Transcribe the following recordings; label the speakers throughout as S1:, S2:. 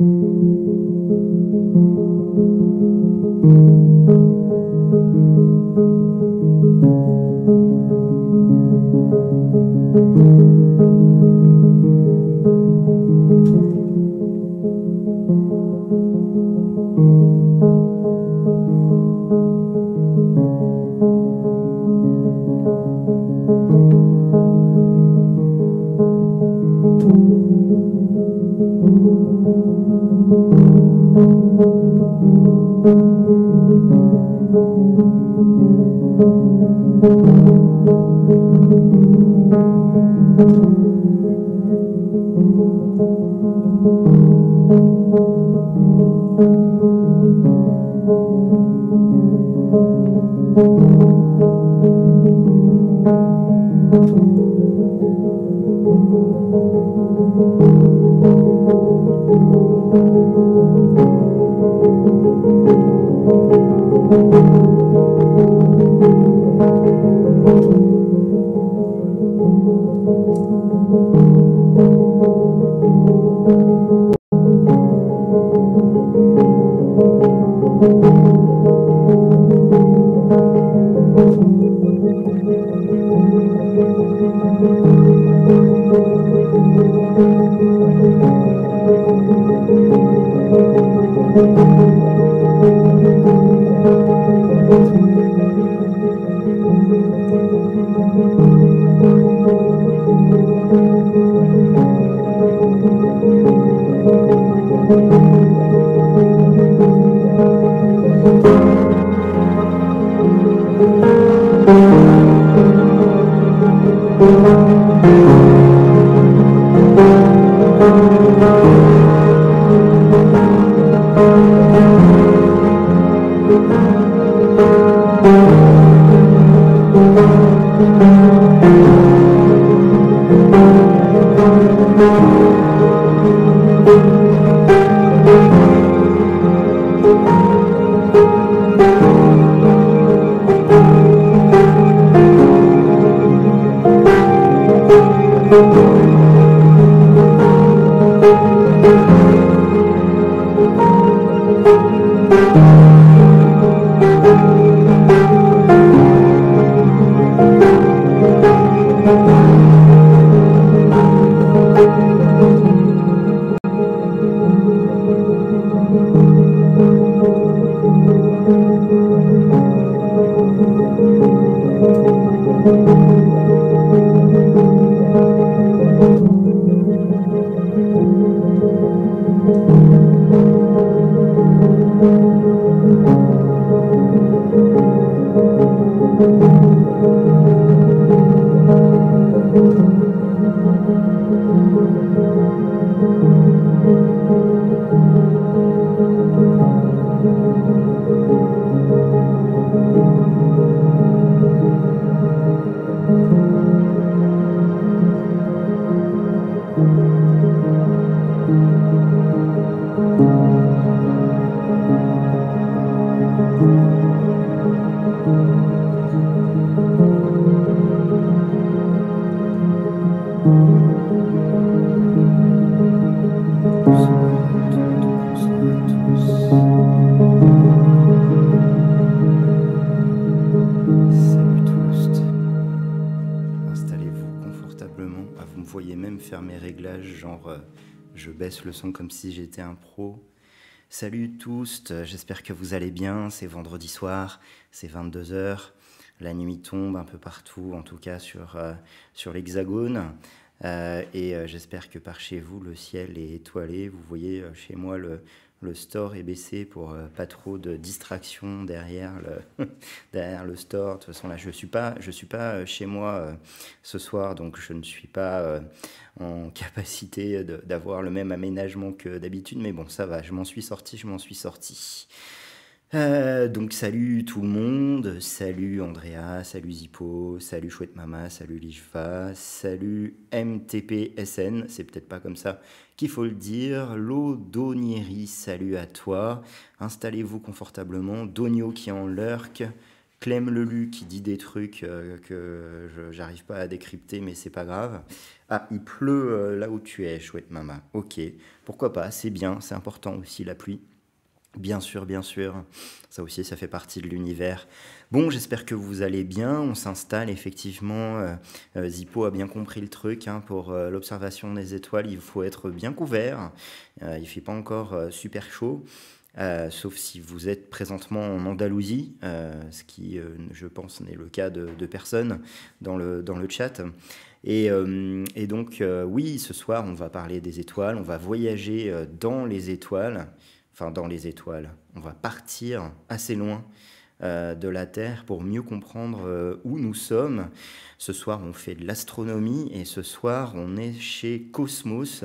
S1: Thank you.
S2: le son comme si j'étais un pro. Salut tous, j'espère que vous allez bien. C'est vendredi soir, c'est 22h. La nuit tombe un peu partout, en tout cas sur, euh, sur l'Hexagone. Euh, et euh, j'espère que par chez vous, le ciel est étoilé. Vous voyez chez moi le, le store est baissé pour euh, pas trop de distractions derrière le, derrière le store. De toute façon, là, je ne suis pas, suis pas euh, chez moi euh, ce soir, donc je ne suis pas en capacité d'avoir le même aménagement que d'habitude. Mais bon, ça va, je m'en suis sorti, je m'en suis sorti. Euh, donc salut tout le monde, salut Andrea, salut Zippo, salut Chouette Mama, salut Lichva, salut MTPSN, c'est peut-être pas comme ça qu'il faut le dire, Lodonieri, salut à toi, installez-vous confortablement, Donio qui est en lurk, Clem Lelu qui dit des trucs euh, que j'arrive pas à décrypter mais c'est pas grave. Ah, il pleut euh, là où tu es, Chouette Mama, ok, pourquoi pas, c'est bien, c'est important aussi la pluie. Bien sûr, bien sûr. Ça aussi, ça fait partie de l'univers. Bon, j'espère que vous allez bien. On s'installe effectivement. Euh, euh, Zippo a bien compris le truc. Hein. pour euh, l'observation des étoiles, il faut être bien couvert. il ne fait pas encore super chaud. sauf si vous êtes présentement en Andalousie, ce qui, je pense, n'est le cas de, personne dans le, dans le chat. Et, et donc, oui, ce soir, on va parler des étoiles, on va voyager dans les étoiles dans les étoiles. On va partir assez loin euh, de la Terre pour mieux comprendre euh, où nous sommes. Ce soir, on fait de l'astronomie et ce soir, on est chez Cosmos,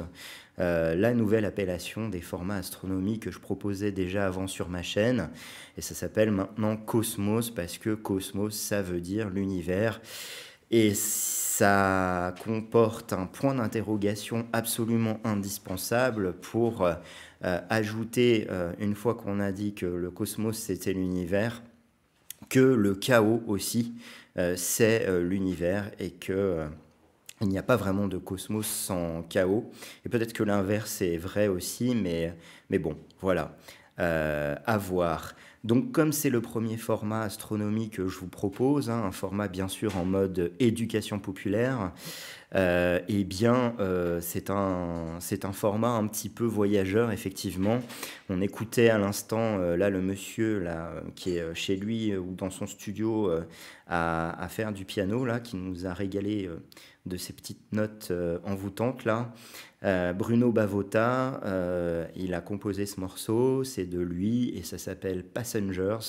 S2: euh, la nouvelle appellation des formats astronomiques que je proposais déjà avant sur ma chaîne. Et ça s'appelle maintenant Cosmos parce que Cosmos, ça veut dire l'univers. Et ça comporte un point d'interrogation absolument indispensable pour euh, euh, ajouter, euh, une fois qu'on a dit que le cosmos c'était l'univers, que le chaos aussi c'est l'univers et que il n'y a pas vraiment de cosmos sans chaos. Et peut-être que l'inverse est vrai aussi, mais, bon, voilà. à voir. Donc comme c'est le premier format astronomique que je vous propose, hein, un format bien sûr en mode éducation populaire, euh, eh bien euh, c'est un, un format un petit peu voyageur effectivement. On écoutait à l'instant euh, là le monsieur là, qui est chez lui ou dans son studio à, à, faire du piano là, qui nous a régalé de ces petites notes envoûtantes là. Euh, Bruno Bavota, euh, il a composé ce morceau, c'est de lui et ça s'appelle Passengers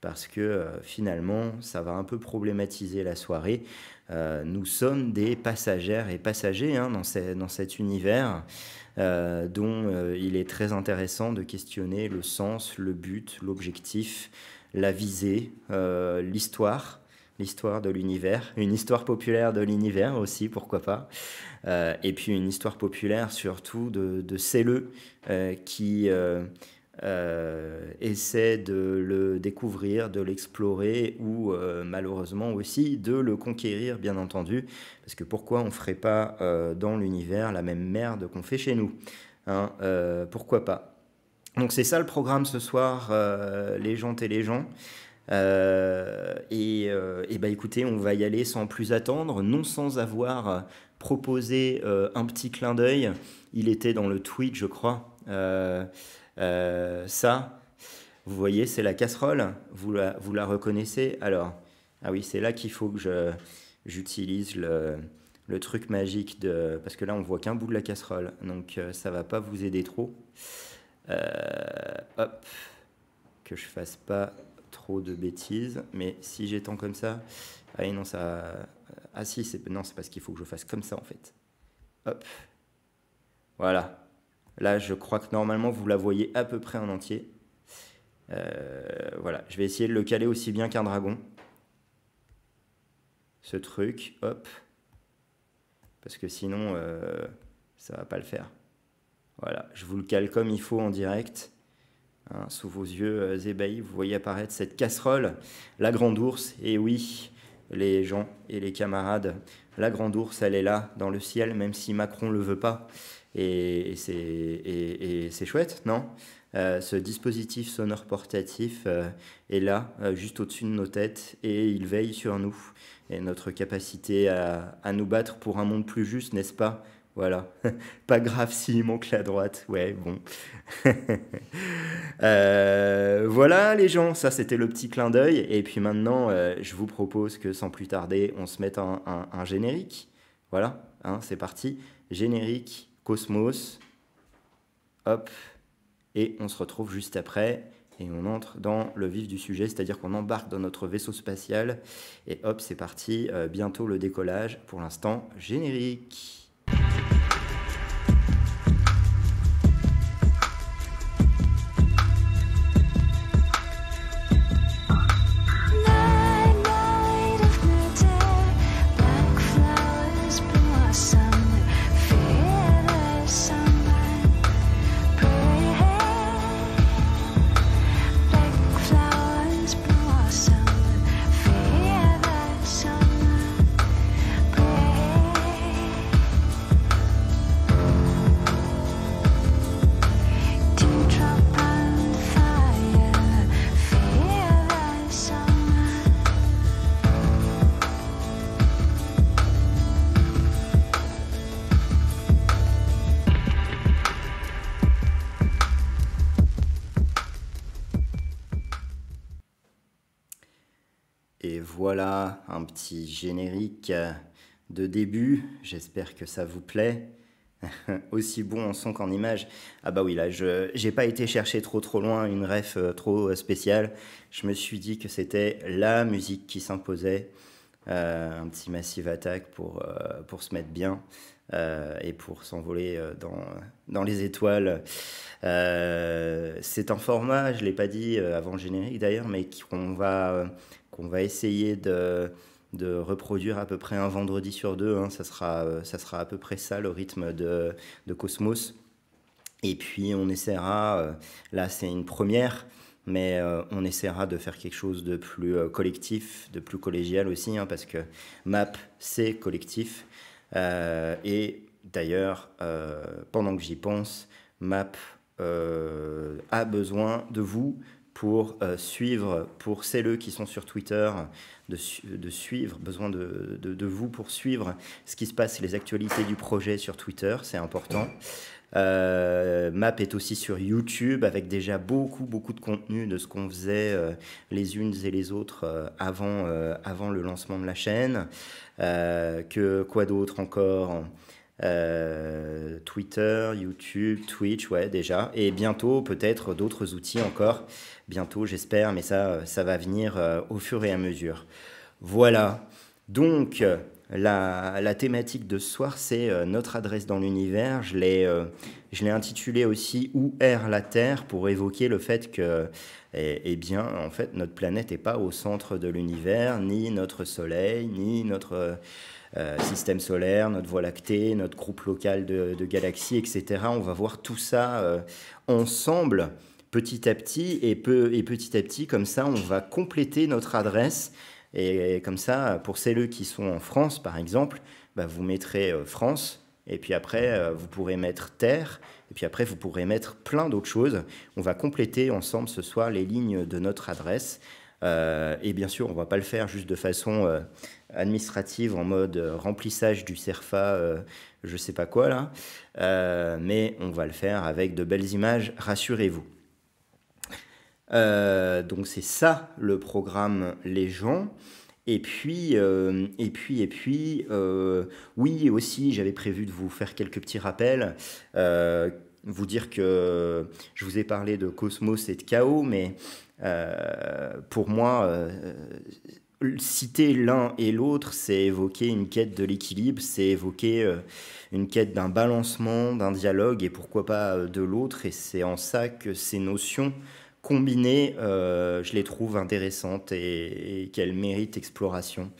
S2: parce que euh, finalement ça va un peu problématiser la soirée. nous sommes des passagères et passagers hein, dans, cet univers dont il est très intéressant de questionner le sens, le but, l'objectif, la visée, l'histoire l'histoire de l'univers, une histoire populaire de l'univers aussi, pourquoi pas. Euh, et puis une histoire populaire surtout de, de Celleux euh, qui euh, essaie de le découvrir, de l'explorer ou malheureusement aussi de le conquérir, bien entendu. Parce que pourquoi on ne ferait pas dans l'univers la même merde qu'on fait chez nous hein, Pourquoi pas donc c'est ça le programme ce soir, les gens et les gens. et, et bah écoutez, on va y aller sans plus attendre, non sans avoir proposé euh, un petit clin d'œil. Il était dans le tweet, je crois. Euh, euh, ça, vous voyez, c'est la casserole. Vous la, vous la reconnaissez Alors, ah oui, c'est là qu'il faut que j'utilise le, truc magique de parce que là on voit qu'un bout de la casserole, donc ça va pas vous aider trop. hop, que je fasse pas trop de bêtises. Mais si j'étends comme ça, ah non ça ah si, c'est, non, c'est parce qu'il faut que je fasse comme ça en fait. Hop. Voilà. Là, je crois que normalement, vous la voyez à peu près en entier. Euh, voilà, je vais essayer de le caler aussi bien qu'un dragon. Ce truc, hop. Parce que sinon, euh, ça va pas le faire. Voilà, je vous le cale comme il faut en direct. Hein, sous vos yeux zébaï euh, vous voyez apparaître cette casserole, la grande ours. Et oui, les gens et les camarades. La grande ours, elle est là, dans le ciel, même si Macron le veut pas. Et, c'est chouette, non euh, ce dispositif sonore portatif euh, est là, euh, juste au-dessus de nos têtes, et il veille sur nous et notre capacité à nous battre pour un monde plus juste, n'est-ce pas voilà. Pas grave s'il manque la droite. Ouais, bon. Euh, voilà les gens, ça c'était le petit clin d'œil. Et puis maintenant, euh, je vous propose que sans plus tarder, on se mette un, générique. Voilà, hein, c'est parti. Générique, Cosmos. Hop. Et on se retrouve juste après. Et on entre dans le vif du sujet, c'est-à-dire qu'on embarque dans notre vaisseau spatial. Et hop, c'est parti. Euh, bientôt le décollage. Pour l'instant, générique. générique euh, de début. J'espère que ça vous plaît. Aussi bon en son qu'en image. Ah bah oui, là, je n'ai pas été chercher trop trop loin une ref euh, trop euh, spéciale. Je me suis dit que c'était la musique qui s'imposait. un petit massive attaque pour, pour se mettre bien et pour s'envoler dans, dans les étoiles. c'est un format, je l'ai pas dit avant le générique d'ailleurs, mais qu'on va, qu'on va essayer de, de reproduire à peu près un vendredi sur deux. Hein, ça, sera, euh, ça sera à peu près ça le rythme de, de Cosmos. Et puis on essaiera, euh, là c'est une première, mais euh, on essaiera de faire quelque chose de plus collectif, de plus collégial aussi, hein, parce que MAP c'est collectif. et d'ailleurs, pendant que j'y pense, MAP a besoin de vous pour suivre, pour celles qui sont sur Twitter, de, suivre, besoin de, de, vous pour suivre ce qui se passe, les actualités du projet sur Twitter, c'est important. Euh, Map est aussi sur YouTube avec déjà beaucoup beaucoup de contenu de ce qu'on faisait euh, les unes et les autres euh, avant avant le lancement de la chaîne. que quoi d'autre encore Twitter, YouTube, Twitch, ouais déjà et bientôt peut-être d'autres outils encore bientôt, j'espère, mais ça, euh, ça va venir euh, au fur et à mesure. Voilà. Donc, euh, la, la, thématique de ce soir, c'est notre adresse dans l'univers. Je l'ai, intitulée aussi Où erre la Terre pour évoquer le fait que, eh, eh bien, en fait, notre planète n'est pas au centre de l'univers, ni notre Soleil, ni notre système solaire, notre Voie lactée, notre groupe local de galaxies, etc. On va voir tout ça ensemble petit à petit, et, peu, et petit à petit, comme ça, on va compléter notre adresse. Et, comme ça, pour celles qui sont en France, par exemple, bah, vous mettrez euh, France, et puis après, euh, vous pourrez mettre Terre, et puis après, vous pourrez mettre plein d'autres choses. On va compléter ensemble ce soir les lignes de notre adresse. Euh, et bien sûr, on ne va pas le faire juste de façon administrative, en mode remplissage du CERFA, je ne sais pas quoi là, mais on va le faire avec de belles images, rassurez-vous. Euh, donc c'est ça le programme Les gens. Et puis, euh, et puis, et puis, euh, oui, aussi, j'avais prévu de vous faire quelques petits rappels, vous dire que je vous ai parlé de cosmos et de chaos, mais pour moi, citer l'un et l'autre, c'est évoquer une quête de l'équilibre, c'est évoquer une quête d'un balancement, d'un dialogue, et pourquoi pas de l'autre, et c'est en ça que ces notions combinées, euh, je les trouve intéressantes et, qu'elles méritent exploration.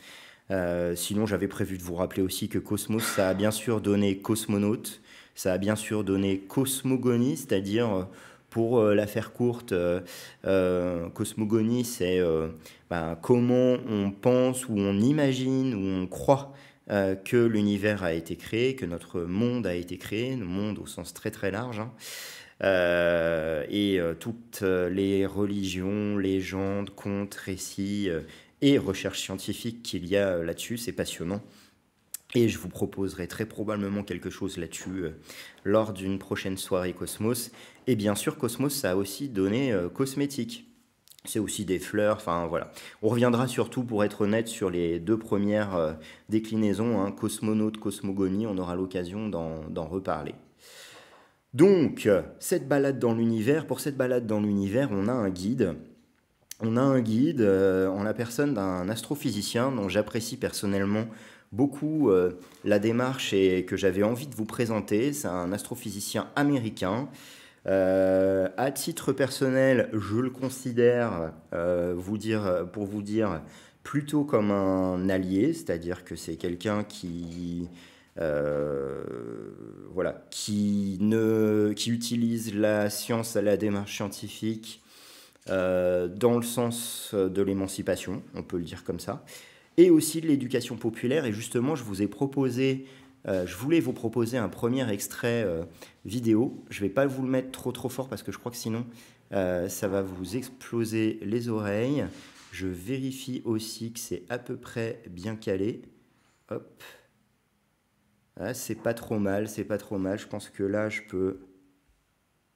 S2: Euh, sinon, j'avais prévu de vous rappeler aussi que Cosmos, ça a bien sûr donné cosmonaute, ça a bien sûr donné cosmogonie, c'est-à-dire, euh, pour la faire courte, cosmogonie, c'est ben, comment on pense ou on imagine ou on croit que l'univers a été créé, que notre monde a été créé, le monde au sens très très large. Hein. Euh, et euh, toutes euh, les religions, légendes, contes, récits et recherches scientifiques qu'il y a là-dessus, c'est passionnant. Et je vous proposerai très probablement quelque chose là-dessus lors d'une prochaine soirée Cosmos. Et bien sûr, Cosmos, ça a aussi donné cosmétique. C'est aussi des fleurs, enfin voilà. On reviendra surtout, pour être honnête, sur les deux premières déclinaisons, hein, cosmonaute, cosmogonie, on aura l'occasion d'en reparler. Donc, cette balade dans l'univers, pour cette balade dans l'univers, on a un guide. On a un guide euh, en la personne d'un astrophysicien dont j'apprécie personnellement beaucoup euh, la démarche et que j'avais envie de vous présenter. C'est un astrophysicien américain. Euh, à titre personnel, je le considère, euh, pour vous dire, plutôt comme un allié, c'est-à-dire que c'est quelqu'un qui euh, voilà, qui, ne, qui utilise la science à la démarche scientifique euh, dans le sens de l'émancipation, on peut le dire comme ça, et aussi de l'éducation populaire. Et justement, je vous ai proposé euh, je voulais vous proposer un premier extrait vidéo. Je ne vais pas vous le mettre trop trop fort parce que je crois que sinon ça va vous exploser les oreilles. Je vérifie aussi que c'est à peu près bien calé. Hop. Ah, c'est pas trop mal, c'est pas trop mal. Je pense que là, je peux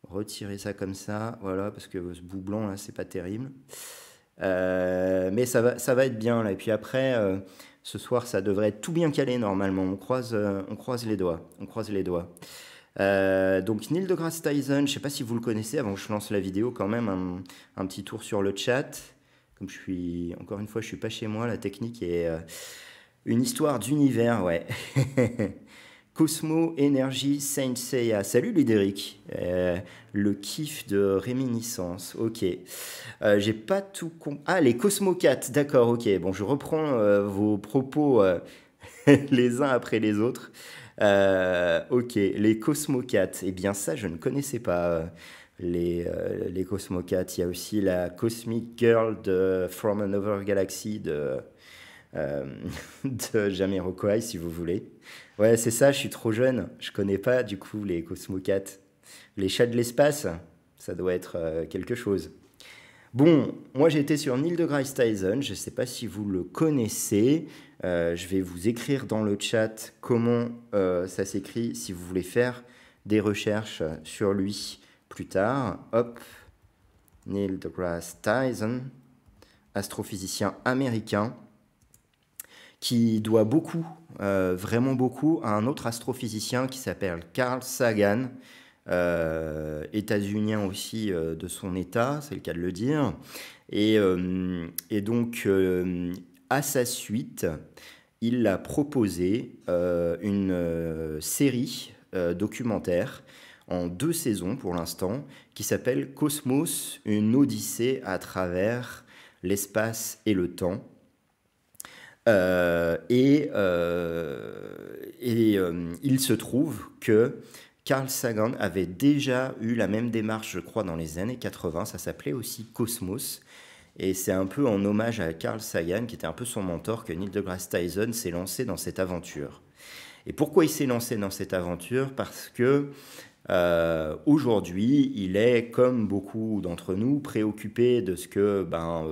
S2: retirer ça comme ça. Voilà, parce que ce bout blanc, là, c'est pas terrible. Euh, mais ça va, ça va être bien, là. Et puis après, euh, ce soir, ça devrait être tout bien calé, normalement. On croise, euh, on croise les doigts. On croise les doigts. donc Neil deGrasse Tyson, je sais pas si vous le connaissez, avant que je lance la vidéo quand même, un, un petit tour sur le chat. Comme je suis, encore une fois, je suis pas chez moi, la technique est une histoire d'univers, ouais. Cosmo Energy Saint Seiya. Salut Ludéric. Euh, le kiff de réminiscence. Ok. Euh, j'ai pas tout compris. Ah, les Cosmo 4. D'accord, ok. Bon, je reprends euh, vos propos les uns après les autres. ok, les Cosmo 4. Eh bien, ça, je ne connaissais pas. Les, les Cosmo Cats. Il y a aussi la Cosmic Girl de From Another Galaxy de, de Jamiroquai, si vous voulez. Ouais, c'est ça, je suis trop jeune. Je connais pas, du coup, les Cosmocats. Les chats de l'espace, ça doit être euh, quelque chose. Bon, moi j'étais sur Neil deGrasse Tyson, je ne sais pas si vous le connaissez. Euh, je vais vous écrire dans le chat comment euh, ça s'écrit si vous voulez faire des recherches sur lui plus tard. Hop, Neil deGrasse Tyson, astrophysicien américain, qui doit beaucoup euh, vraiment beaucoup à un autre astrophysicien qui s'appelle Carl Sagan, euh, états-unien aussi euh, de son état, c'est le cas de le dire. Et, et donc, à sa suite, il a proposé une série documentaire en deux saisons pour l'instant qui s'appelle Cosmos, une odyssée à travers l'espace et le temps. Euh, et, euh, euh, il se trouve que Carl Sagan avait déjà eu la même démarche, je crois, dans les années 80. Ça s'appelait aussi Cosmos. Et c'est un peu en hommage à Carl Sagan, qui était un peu son mentor, que Neil deGrasse Tyson s'est lancé dans cette aventure. Et pourquoi il s'est lancé dans cette aventure Parce que aujourd'hui, il est, comme beaucoup d'entre nous, préoccupé de ce que ben,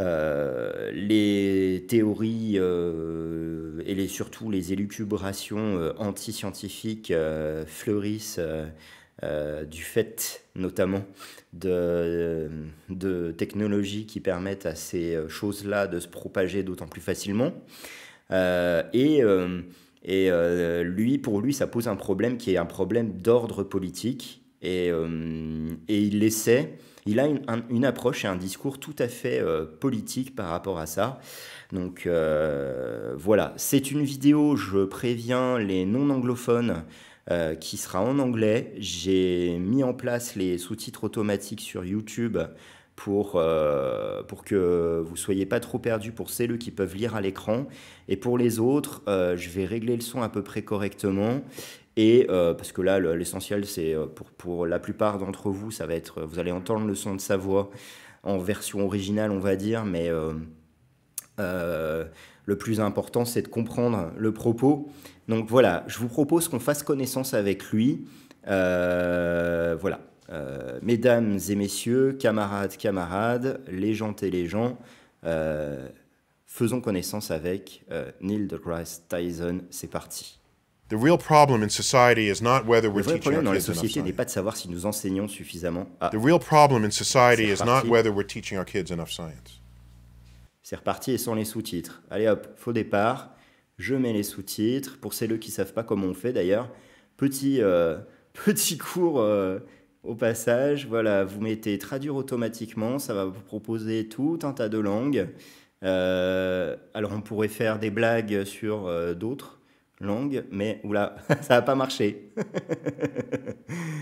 S2: euh, les théories euh, et les, surtout les élucubrations euh, anti-scientifiques fleurissent du fait notamment de, technologies qui permettent à ces choses-là de se propager d'autant plus facilement. et, et lui, pour lui, ça pose un problème qui est un problème d'ordre politique euh, et, il essaie, il a une, approche et un discours tout à fait euh, politique par rapport à ça. Donc euh, voilà, c'est une vidéo, je préviens les non-anglophones, qui sera en anglais. J'ai mis en place les sous-titres automatiques sur YouTube pour, pour que vous soyez pas trop perdus pour celles qui peuvent lire à l'écran. Et pour les autres, je vais régler le son à peu près correctement et euh, parce que là, l'essentiel, c'est euh, pour, la plupart d'entre vous, ça va être, euh, vous allez entendre le son de sa voix en version originale, on va dire, mais le plus important, c'est de comprendre le propos. Donc voilà, je vous propose qu'on fasse connaissance avec lui. voilà. mesdames et messieurs, camarades, camarades, les gens et les gens, faisons connaissance avec Neil deGrasse Tyson. C'est parti. The real Le vrai problème dans la société n'est pas de savoir si nous enseignons suffisamment our
S3: kids
S2: C'est reparti et sans les sous-titres. Allez hop, faux départ. Je mets les sous-titres. Pour celles qui savent pas comment on fait d'ailleurs, petit, euh, petit cours euh, au passage. Voilà, vous mettez traduire automatiquement. Ça va vous proposer tout un tas de langues. Euh, alors on pourrait faire des blagues sur d'autres longue, mais oula, ça n'a pas marché.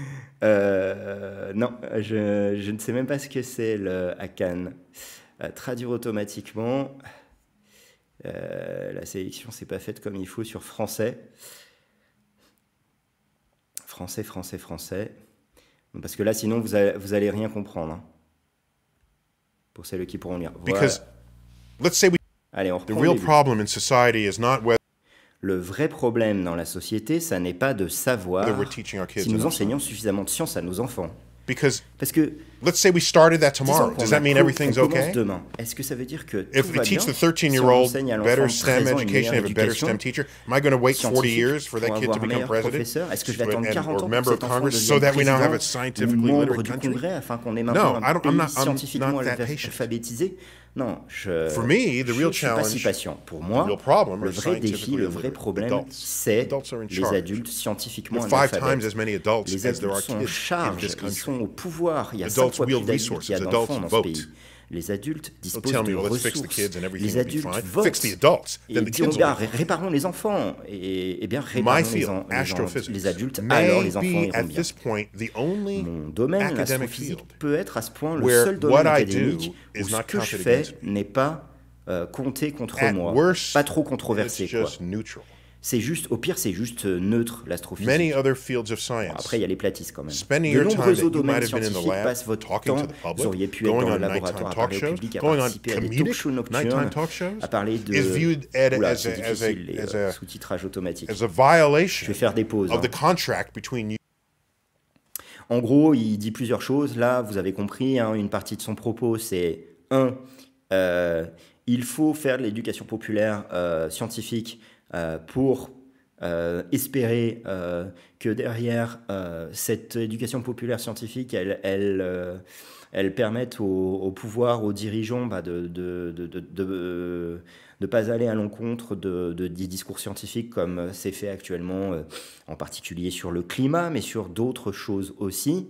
S2: Euh, non, je, ne sais même pas ce que c'est le à euh, traduire automatiquement. Euh, la sélection s'est pas faite comme il faut sur français. Français, français, français. Parce que là, sinon, vous allez, rien comprendre. Hein. Pour celles qui pourront lire. let's say we... The real problem in society is not le vrai problème dans la société, ça n'est pas de savoir si nous enseignons suffisamment de science à nos enfants. Parce que,
S3: let's say we started that tomorrow, does that mean everything's okay? Demain.
S2: Est-ce que ça veut dire que If we teach the 13-year-old si better STEM education, have a better STEM teacher, am I going to wait 40 years for that kid to become president? Est-ce que je vais attendre 40 ans pour member of Congress so that we now have Congrès, afin qu'on ait maintenant un I scientifiquement alphabétisé. Non, je, For me, the real je suis pas si patient. Pour moi, le vrai défi, le vrai problème, c'est les adultes scientifiquement analphabètes. Les adultes sont en charge, ils sont au pouvoir. Il y a cinq fois plus d'adultes qu'il y a d'enfants dans ce pays. Les adultes disposent de ressources. Les adultes votent et disent oh, réparons les enfants. Et, bien, réparons les, les, adultes, alors les enfants iront bien. Mon domaine, astrophysique peut être à ce point le seul domaine académique où ce que je fais n'est pas euh, compté contre moi, pas trop controversé. Quoi. C'est juste, au pire, c'est juste euh, neutre l'astrophysique. Après, il y a les platistes quand même. De nombreux autres domaines scientifiques passent votre temps. Vous auriez pu être dans le laboratoire, à parler au public, à participer à des talk shows nocturnes, à parler de... Oula, c'est difficile, les euh, sous-titrages automatiques. Je vais faire des pauses. Hein. En gros, il dit plusieurs choses. Là, vous avez compris, hein, une partie de son propos, c'est Un, Euh, il faut faire de l'éducation populaire euh, scientifique euh, pour euh, espérer euh, que derrière cette éducation populaire scientifique, elle, elle, elle permette au, pouvoir, aux dirigeants bah, de ne de, de, de, pas aller à l'encontre de, des discours scientifiques comme c'est fait actuellement, en particulier sur le climat, mais sur d'autres choses aussi.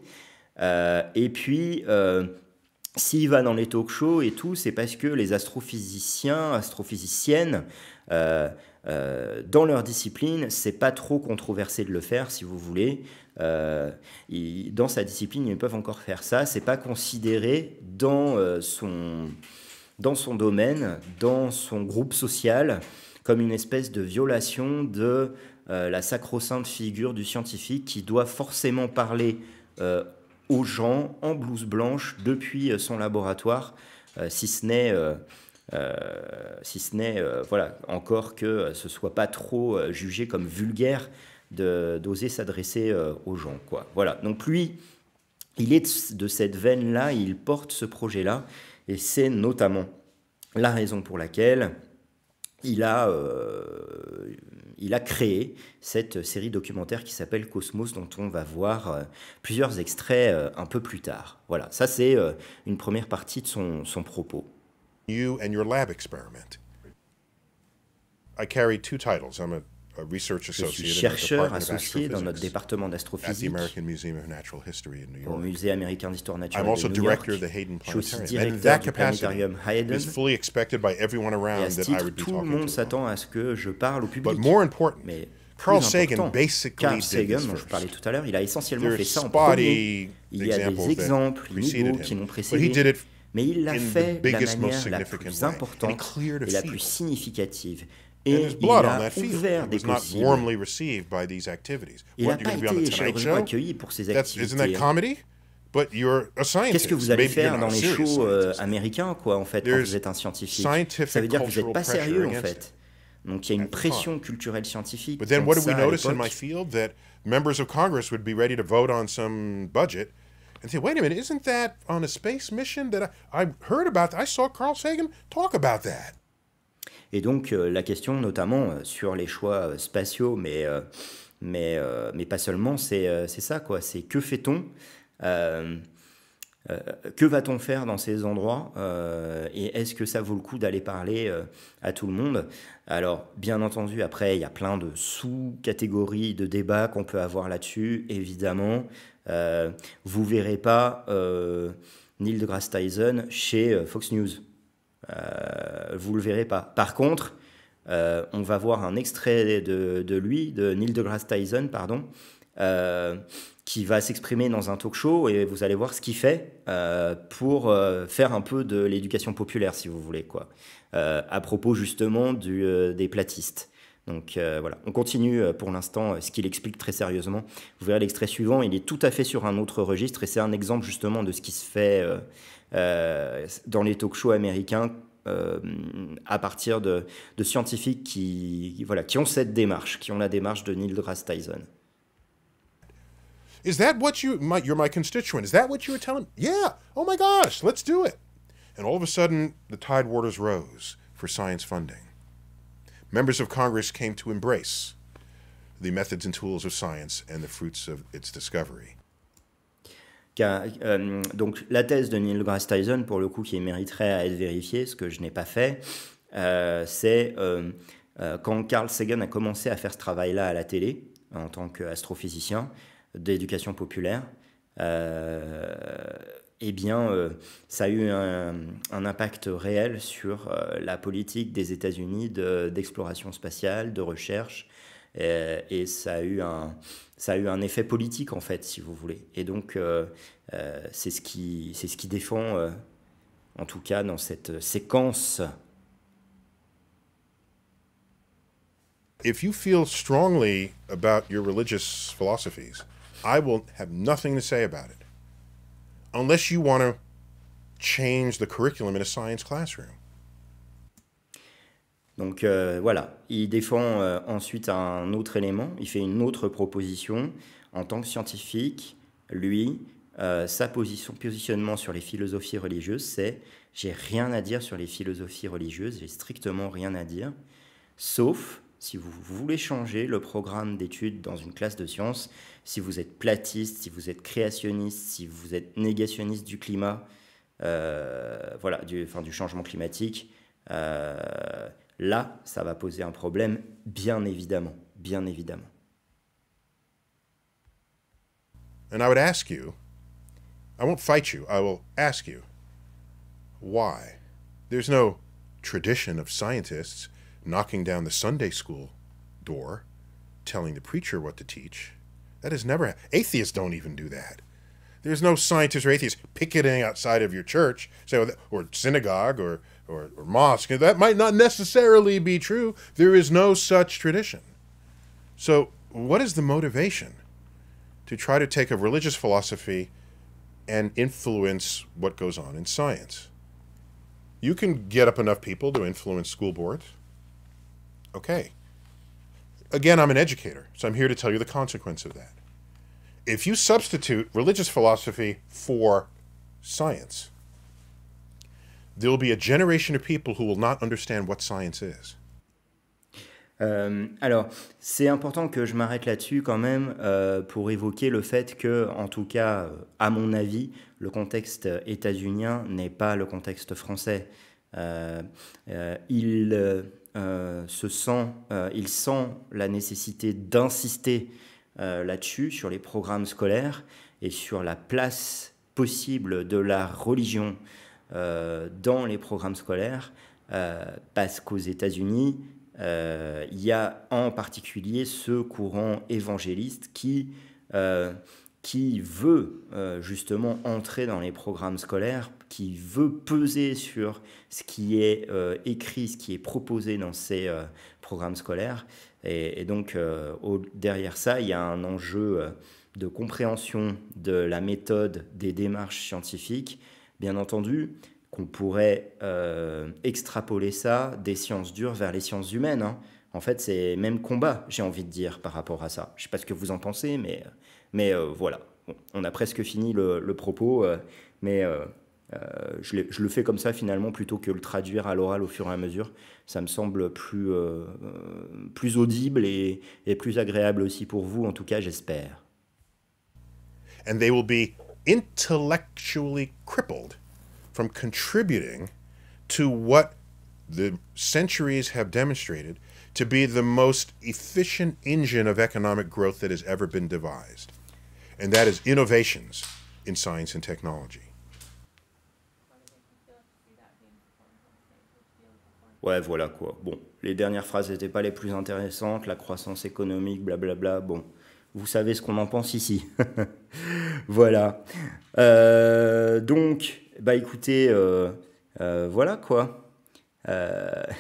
S2: et puis, s'il va dans les talk shows et tout, c'est parce que les astrophysiciens, astrophysiciennes, euh, dans leur discipline, c'est pas trop controversé de le faire, si vous voulez. Euh, dans sa discipline, ils peuvent encore faire ça. C'est pas considéré dans euh, son dans son domaine, dans son groupe social, comme une espèce de violation de la sacro-sainte figure du scientifique qui doit forcément parler aux gens en blouse blanche depuis son laboratoire, si ce n'est euh, si ce n'est, euh, voilà, encore que euh, ce soit pas trop jugé comme vulgaire d'oser s'adresser aux gens, quoi. Voilà. Donc lui, il est de cette veine-là, il porte ce projet-là, et c'est notamment la raison pour laquelle il a, il a créé cette série documentaire qui s'appelle Cosmos, dont on va voir plusieurs extraits un peu plus tard. Voilà, ça c'est une première partie de son, son propos. Je
S3: suis chercheur associé dans notre département d'astrophysique au
S2: Musée américain d'histoire naturelle de New York. Je suis aussi directeur du planétarium Hayden. Et à ce titre, tout le monde s'attend à ce que je parle au public. Mais Carl Sagan, Carl Sagan, dont je parlais tout à l'heure, il a essentiellement fait ça en premier. Il y a des exemples légaux qui l'ont précédé mais il l'a fait de la manière la plus importante et la plus significative. Et il a ouvert des possibles.
S3: Il n'a pas été chaleureusement accueilli pour ces activités. Qu'est-ce que vous allez faire dans les shows
S2: euh, américains, quoi, en fait, quand vous êtes un scientifique Ça veut dire que vous n'êtes pas sérieux, en fait. Donc il y a une pression culturelle scientifique.
S3: mais what nous we in my field that members of Congress would be ready to vote on budget
S2: et donc euh, la question notamment euh, sur les choix euh, spatiaux, mais, mais, mais pas seulement, c'est ça quoi, c'est que fait-on que va-t-on faire dans ces endroits et est-ce que ça vaut le coup d'aller parler à tout le monde Alors, bien entendu, après, il y a plein de sous-catégories de débats qu'on peut avoir là-dessus, évidemment vous euh, vous verrez pas euh, Neil deGrasse Tyson chez euh, Fox News. Euh, vous le verrez pas. Par contre, euh, on va voir un extrait de, de, lui, de Neil deGrasse Tyson, pardon, qui va s'exprimer dans un talk show et vous allez voir ce qu'il fait pour faire un peu de l'éducation populaire, si vous voulez, quoi, à propos justement des platistes. Donc euh, voilà, on continue euh, pour l'instant euh, ce qu'il explique très sérieusement. Vous verrez l'extrait suivant, il est tout à fait sur un autre registre et c'est un exemple justement de ce qui se fait dans les talk-shows américains à partir de, scientifiques qui, voilà, qui ont cette démarche, qui ont la démarche de Neil deGrasse Tyson.
S3: Is that what you you're my constituent? Is that what you were telling? Yeah. Oh my gosh, let's do it. And all of a sudden, the tide waters rose for science funding members of Congress came to embrace
S2: the methods and tools of science and the fruits of its discovery. Euh, donc la thèse de Neil deGrasse Tyson, pour le coup, qui mériterait à être vérifiée, ce que je n'ai pas fait, euh, c'est euh, euh quand Carl Sagan a commencé à faire ce travail-là à la télé, en tant qu'astrophysicien d'éducation populaire, euh, eh bien, euh, ça a eu un, impact réel sur euh, la politique des États-Unis d'exploration spatiale, de recherche, euh, et, ça, a eu un, ça a eu un effet politique, en fait, si vous voulez. Et donc, c'est ce, qui, ce qui défend, en tout cas, dans cette séquence. If you feel
S3: strongly about your religious philosophies, I will have nothing to say about it change
S2: Donc euh, voilà, il défend euh, ensuite un autre élément, il fait une autre proposition. En tant que scientifique, lui, euh, sa position, positionnement sur les philosophies religieuses, c'est j'ai rien à dire sur les philosophies religieuses, j'ai strictement rien à dire, sauf si vous voulez changer le programme d'études dans une classe de sciences, si vous êtes platiste, si vous êtes créationniste, si vous êtes négationniste du climat, euh, voilà, du, enfin, du changement climatique, euh, là, ça va poser un problème, bien évidemment, bien évidemment. And I would ask you,
S3: I won't fight you, I will ask you, why? There's no tradition of scientists. knocking down the Sunday school door, telling the preacher what to teach. That has never atheists don't even do that. There's no scientists or atheists picketing outside of your church, say, or synagogue or, or, or mosque. That might not necessarily be true. There is no such tradition. So, what is the motivation to try to take a religious philosophy and influence what goes on in science? You can get up enough people to influence school boards Okay. Again, I'm an educator, so I'm here to tell you the consequence of that. If you substitute religious philosophy for science, there will be a generation of
S2: people who will not understand what science is. Euh, alors, c'est important que je m'arrête là-dessus quand même euh, pour évoquer le fait que, en tout cas, euh, à mon avis, le contexte états-unien n'est pas le contexte français. Euh, euh il euh, euh, se sent, euh, il sent la nécessité d'insister euh, là-dessus, sur les programmes scolaires et sur la place possible de la religion dans les programmes scolaires, parce qu'aux États-Unis, il y a en particulier ce courant évangéliste qui qui veut euh, justement entrer dans les programmes scolaires, qui veut peser sur ce qui est euh, écrit, ce qui est proposé dans ces euh, programmes scolaires. Et, donc derrière ça, il y a un enjeu de compréhension de la méthode des démarches scientifiques, bien entendu, qu'on pourrait extrapoler ça des sciences dures vers les sciences humaines. Hein. En fait, c'est même combat, j'ai envie de dire, par rapport à ça. Je ne sais pas ce que vous en pensez, mais mais euh, voilà, on a presque fini le, propos, euh, mais euh, je, le fais comme ça finalement plutôt que le traduire à l'oral au fur et à mesure. Ça me semble plus, audible et, et plus agréable aussi pour vous, en tout cas j'espère. and they will be
S3: intellectually crippled from contributing to what the centuries have demonstrated to be the most efficient engine of economic growth that has ever been devised and that is innovations in science and technology.
S2: Ouais, voilà quoi. Bon, les dernières phrases n'étaient pas les plus intéressantes, la croissance économique, blablabla. bon, vous savez ce qu'on en pense ici. voilà. Euh, donc, bah écoutez, euh, euh, voilà quoi.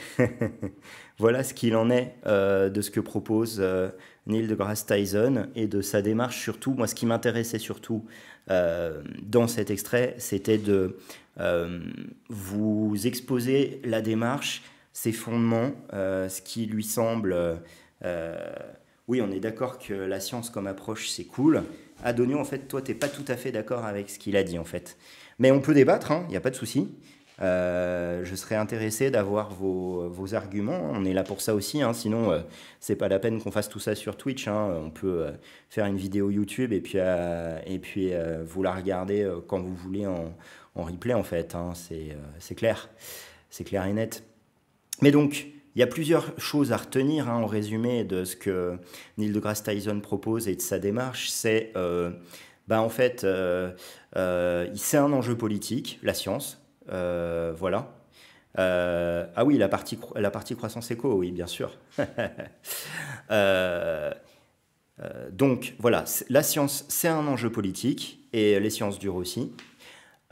S2: voilà ce qu'il en est de ce que propose Neil deGrasse Tyson et de sa démarche surtout. Moi, ce qui m'intéressait surtout euh, dans cet extrait, c'était de euh, vous exposer la démarche, ses fondements, euh, ce qui lui semble... oui, on est d'accord que la science comme approche, c'est cool. Adonio, en fait, toi, tu n'es pas tout à fait d'accord avec ce qu'il a dit, en fait. Mais on peut débattre, il hein, n'y a pas de souci. Euh, je serais intéressé d'avoir vos, arguments. On est là pour ça aussi. Hein. Sinon, ce euh, c'est pas la peine qu'on fasse tout ça sur Twitch. Hein. On peut euh, faire une vidéo YouTube et puis, et puis vous la regardez quand vous voulez en, replay, en fait. Hein. C'est clair. C'est clair et net. Mais donc, il y a plusieurs choses à retenir en résumé de ce que Neil deGrasse Tyson propose et de sa démarche. C'est. Ben, en fait, c'est un enjeu politique, la science, euh, voilà. Euh, ah oui, la partie, la partie croissance éco, oui, bien sûr. Euh, donc voilà, la science, c'est un enjeu politique, et les sciences durent aussi.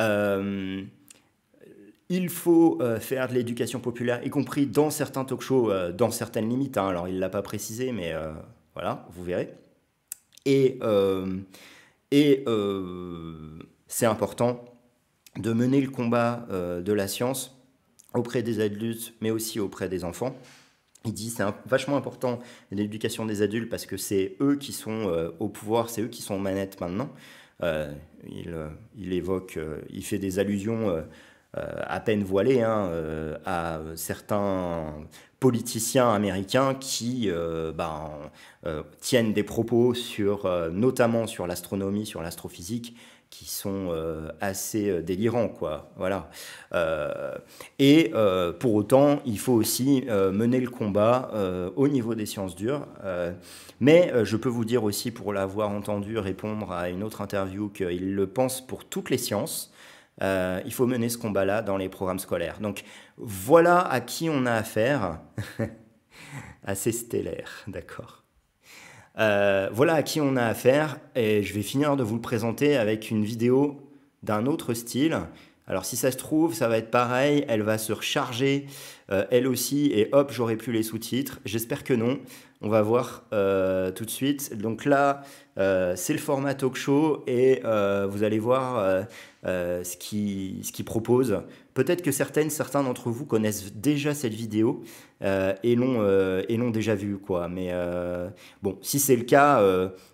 S2: il faut faire de l'éducation populaire, y compris dans certains talk shows, dans certaines limites. Hein. alors, il ne l'a pas précisé, mais voilà, vous verrez. Et, et c'est important de mener le combat euh, de la science auprès des adultes, mais aussi auprès des enfants. Il dit c'est vachement important l'éducation des adultes parce que c'est eux qui sont euh, au pouvoir, c'est eux qui sont aux manettes maintenant. Euh, il, il, évoque, il fait des allusions à peine voilées hein, à certains politiciens américains qui ben, tiennent des propos sur, notamment sur l'astronomie, sur l'astrophysique, qui sont euh, assez euh, délirants, quoi. Voilà. Euh, et pour autant, il faut aussi mener le combat au niveau des sciences dures. mais je peux vous dire aussi, pour l'avoir entendu répondre à une autre interview, qu'il le pense pour toutes les sciences. il faut mener ce combat-là dans les programmes scolaires. Donc voilà à qui on a affaire. assez stellaire, d'accord. Euh, voilà à qui on a affaire et je vais finir de vous le présenter avec une vidéo d'un autre style. Alors si ça se trouve, ça va être pareil, elle va se recharger euh, elle aussi, et hop, j'aurais pu les sous-titres. J'espère que non. On va voir euh, tout de suite. Donc là, euh, c'est le format talk show et vous allez voir ce qu'il ce qui propose. Peut-être que certaines, certains d'entre vous connaissent déjà cette vidéo non et l'ont déjà vue, quoi. Mais bon, si c'est le cas,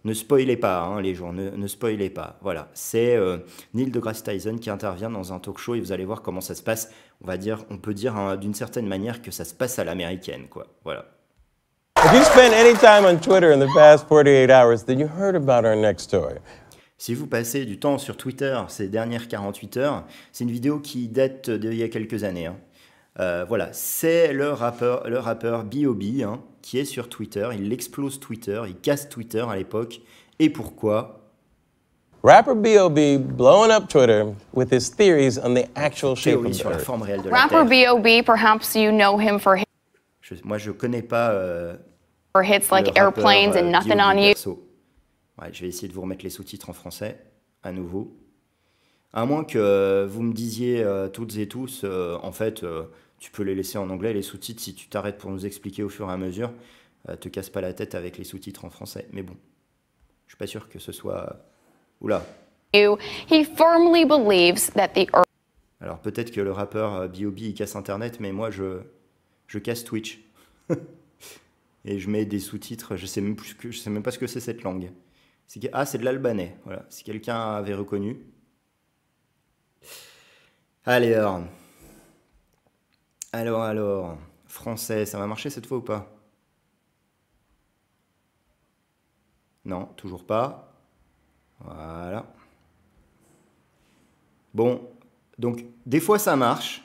S2: ne spoilez pas, hein, les gens, ne, spoilez pas. Voilà, c'est Neil deGrasse Tyson qui intervient dans un talk show et vous allez voir comment ça se passe on va dire, on peut dire hein, d'une certaine manière que ça se passe à l'américaine, quoi. Voilà. Si vous passez du temps sur Twitter ces dernières 48 heures, c'est une vidéo qui date d'il y a quelques années. Hein. Euh, voilà, c'est le rappeur, le rappeur B.O.B. Hein, qui est sur Twitter, il explose Twitter, il casse Twitter à l'époque. Et pourquoi Rapper B.O.B. blowing up Twitter with his theories on the actual shape of the Earth. Rapper
S1: B.O.B. perhaps you know him for his
S2: je, moi je connais pas euh,
S1: for hits like airplanes and euh, nothing on you.
S2: je vais essayer de vous remettre les sous-titres en français à nouveau. À moins que euh, vous me disiez euh, toutes et tous en fait tu peux les laisser en anglais les sous-titres si tu t'arrêtes pour nous expliquer au fur et à mesure, te casse pas la tête avec les sous-titres en français. Mais bon, je suis pas sûr que ce soit Oula. Alors peut-être que le rappeur B.O.B. Euh, il casse Internet, mais moi je, je casse Twitch. Et je mets des sous-titres, je sais même plus que, je sais même pas ce que c'est cette langue. ah, c'est de l'albanais, voilà. Si quelqu'un avait reconnu. Allez, alors. Alors, alors. Français, ça va marcher cette fois ou pas Non, toujours pas. Voilà. Bon, donc des fois ça marche,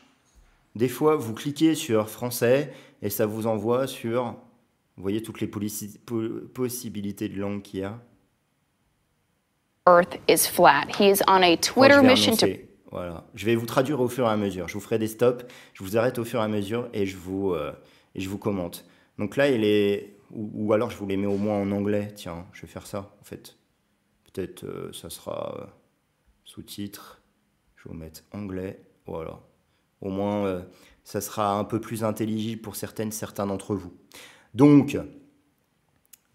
S2: des fois vous cliquez sur français et ça vous envoie sur, vous voyez toutes les possibilités de langue qu'il y a.
S1: Earth is flat. He is on a
S2: Twitter mission to... Voilà, je vais vous traduire au fur et à mesure. Je vous ferai des stops, je vous arrête au fur et à mesure et je vous, euh, je vous commente. Donc là, il est... ou alors je vous les mets au moins en anglais. Tiens, je vais faire ça en fait peut-être euh, ça sera euh, sous-titre. Je vais vous mettre anglais. Voilà. Au moins, euh, ça sera un peu plus intelligible pour certaines, certains d'entre vous. Donc,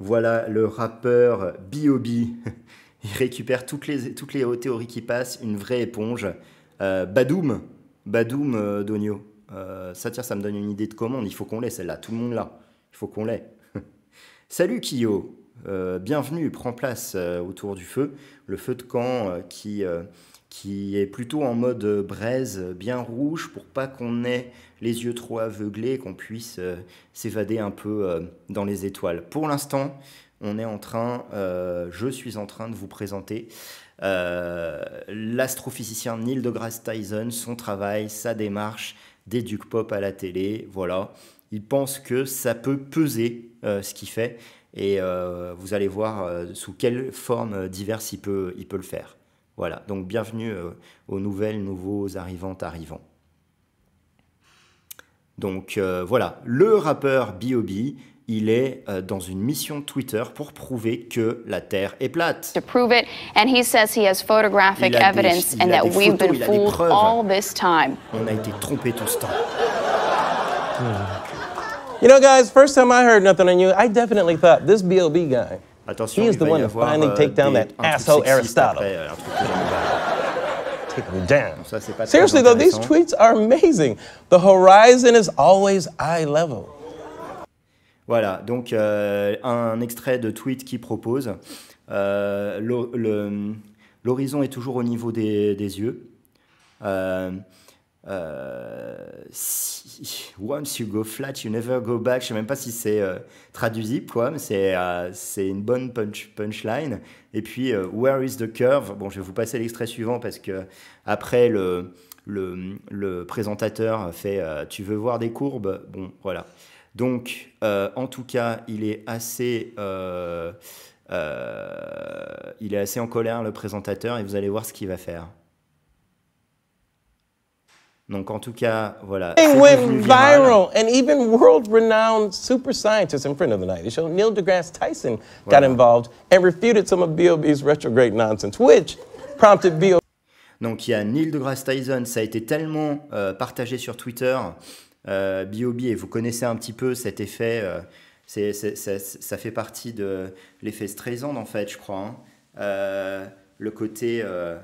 S2: voilà le rappeur B.O.B. Il récupère toutes les, toutes les théories qui passent, une vraie éponge. Badoum, Badoum Donio. ça, tiens, ça me donne une idée de commande. Il faut qu'on l'ait, celle-là. Tout le monde l'a. Il faut qu'on l'ait. Salut Kyo, euh, bienvenue, prends place euh, autour du feu. Le feu de camp euh, qui, qui est plutôt en mode braise bien rouge pour pas qu'on ait les yeux trop aveuglés qu'on puisse s'évader un peu dans les étoiles. Pour l'instant, on est en train, je suis en train de vous présenter l'astrophysicien Neil deGrasse Tyson, son travail, sa démarche des Duke Pop à la télé. Voilà, il pense que ça peut peser ce qu'il fait et euh, vous allez voir euh, sous quelle forme diverse il peut, il peut le faire. Voilà, donc bienvenue euh, aux nouvelles, nouveaux arrivantes, arrivants. Donc voilà, le rappeur B.O.B., il est dans une mission Twitter pour prouver que la Terre est plate. To
S1: prove it, and he says he has
S2: On a été trompé tout ce temps.
S3: You know, guys, first time I heard nothing on you, I definitely thought this B.O.B. guy, Attention,
S2: he is the one to finally euh, take down that asshole euh, Aristotle. take him down. Ça, Seriously, though, these tweets are amazing. The horizon is always eye level. Voilà, donc euh, un extrait de tweet qui propose euh, L'horizon est toujours au niveau des, des yeux. Euh, si once you go flat, you never go back. Je sais même pas si c'est euh, traduisible, quoi, mais euh, c'est une bonne punch, punchline. Et puis, euh, where is the curve Bon, je vais vous passer l'extrait suivant parce que après le, le, le présentateur fait Tu veux voir des courbes Bon, voilà. Donc, en tout cas, il est assez. il est assez en colère, le présentateur, et vous allez voir ce qu'il va faire. Donc en tout cas, voilà. It went viral,
S3: and even world-renowned super scientist and friend of the night, show, Neil deGrasse Tyson,
S2: voilà. got involved and refuted some of B.O.B.'s retrograde nonsense, which prompted B.O.B. Donc il y a Neil deGrasse Tyson, ça a été tellement euh, partagé sur Twitter, euh, B.O.B. et vous connaissez un petit peu cet effet, euh, c est, c est, ça, ça, fait partie de l'effet Streisand en fait, je crois. Hein. Euh, le côté euh,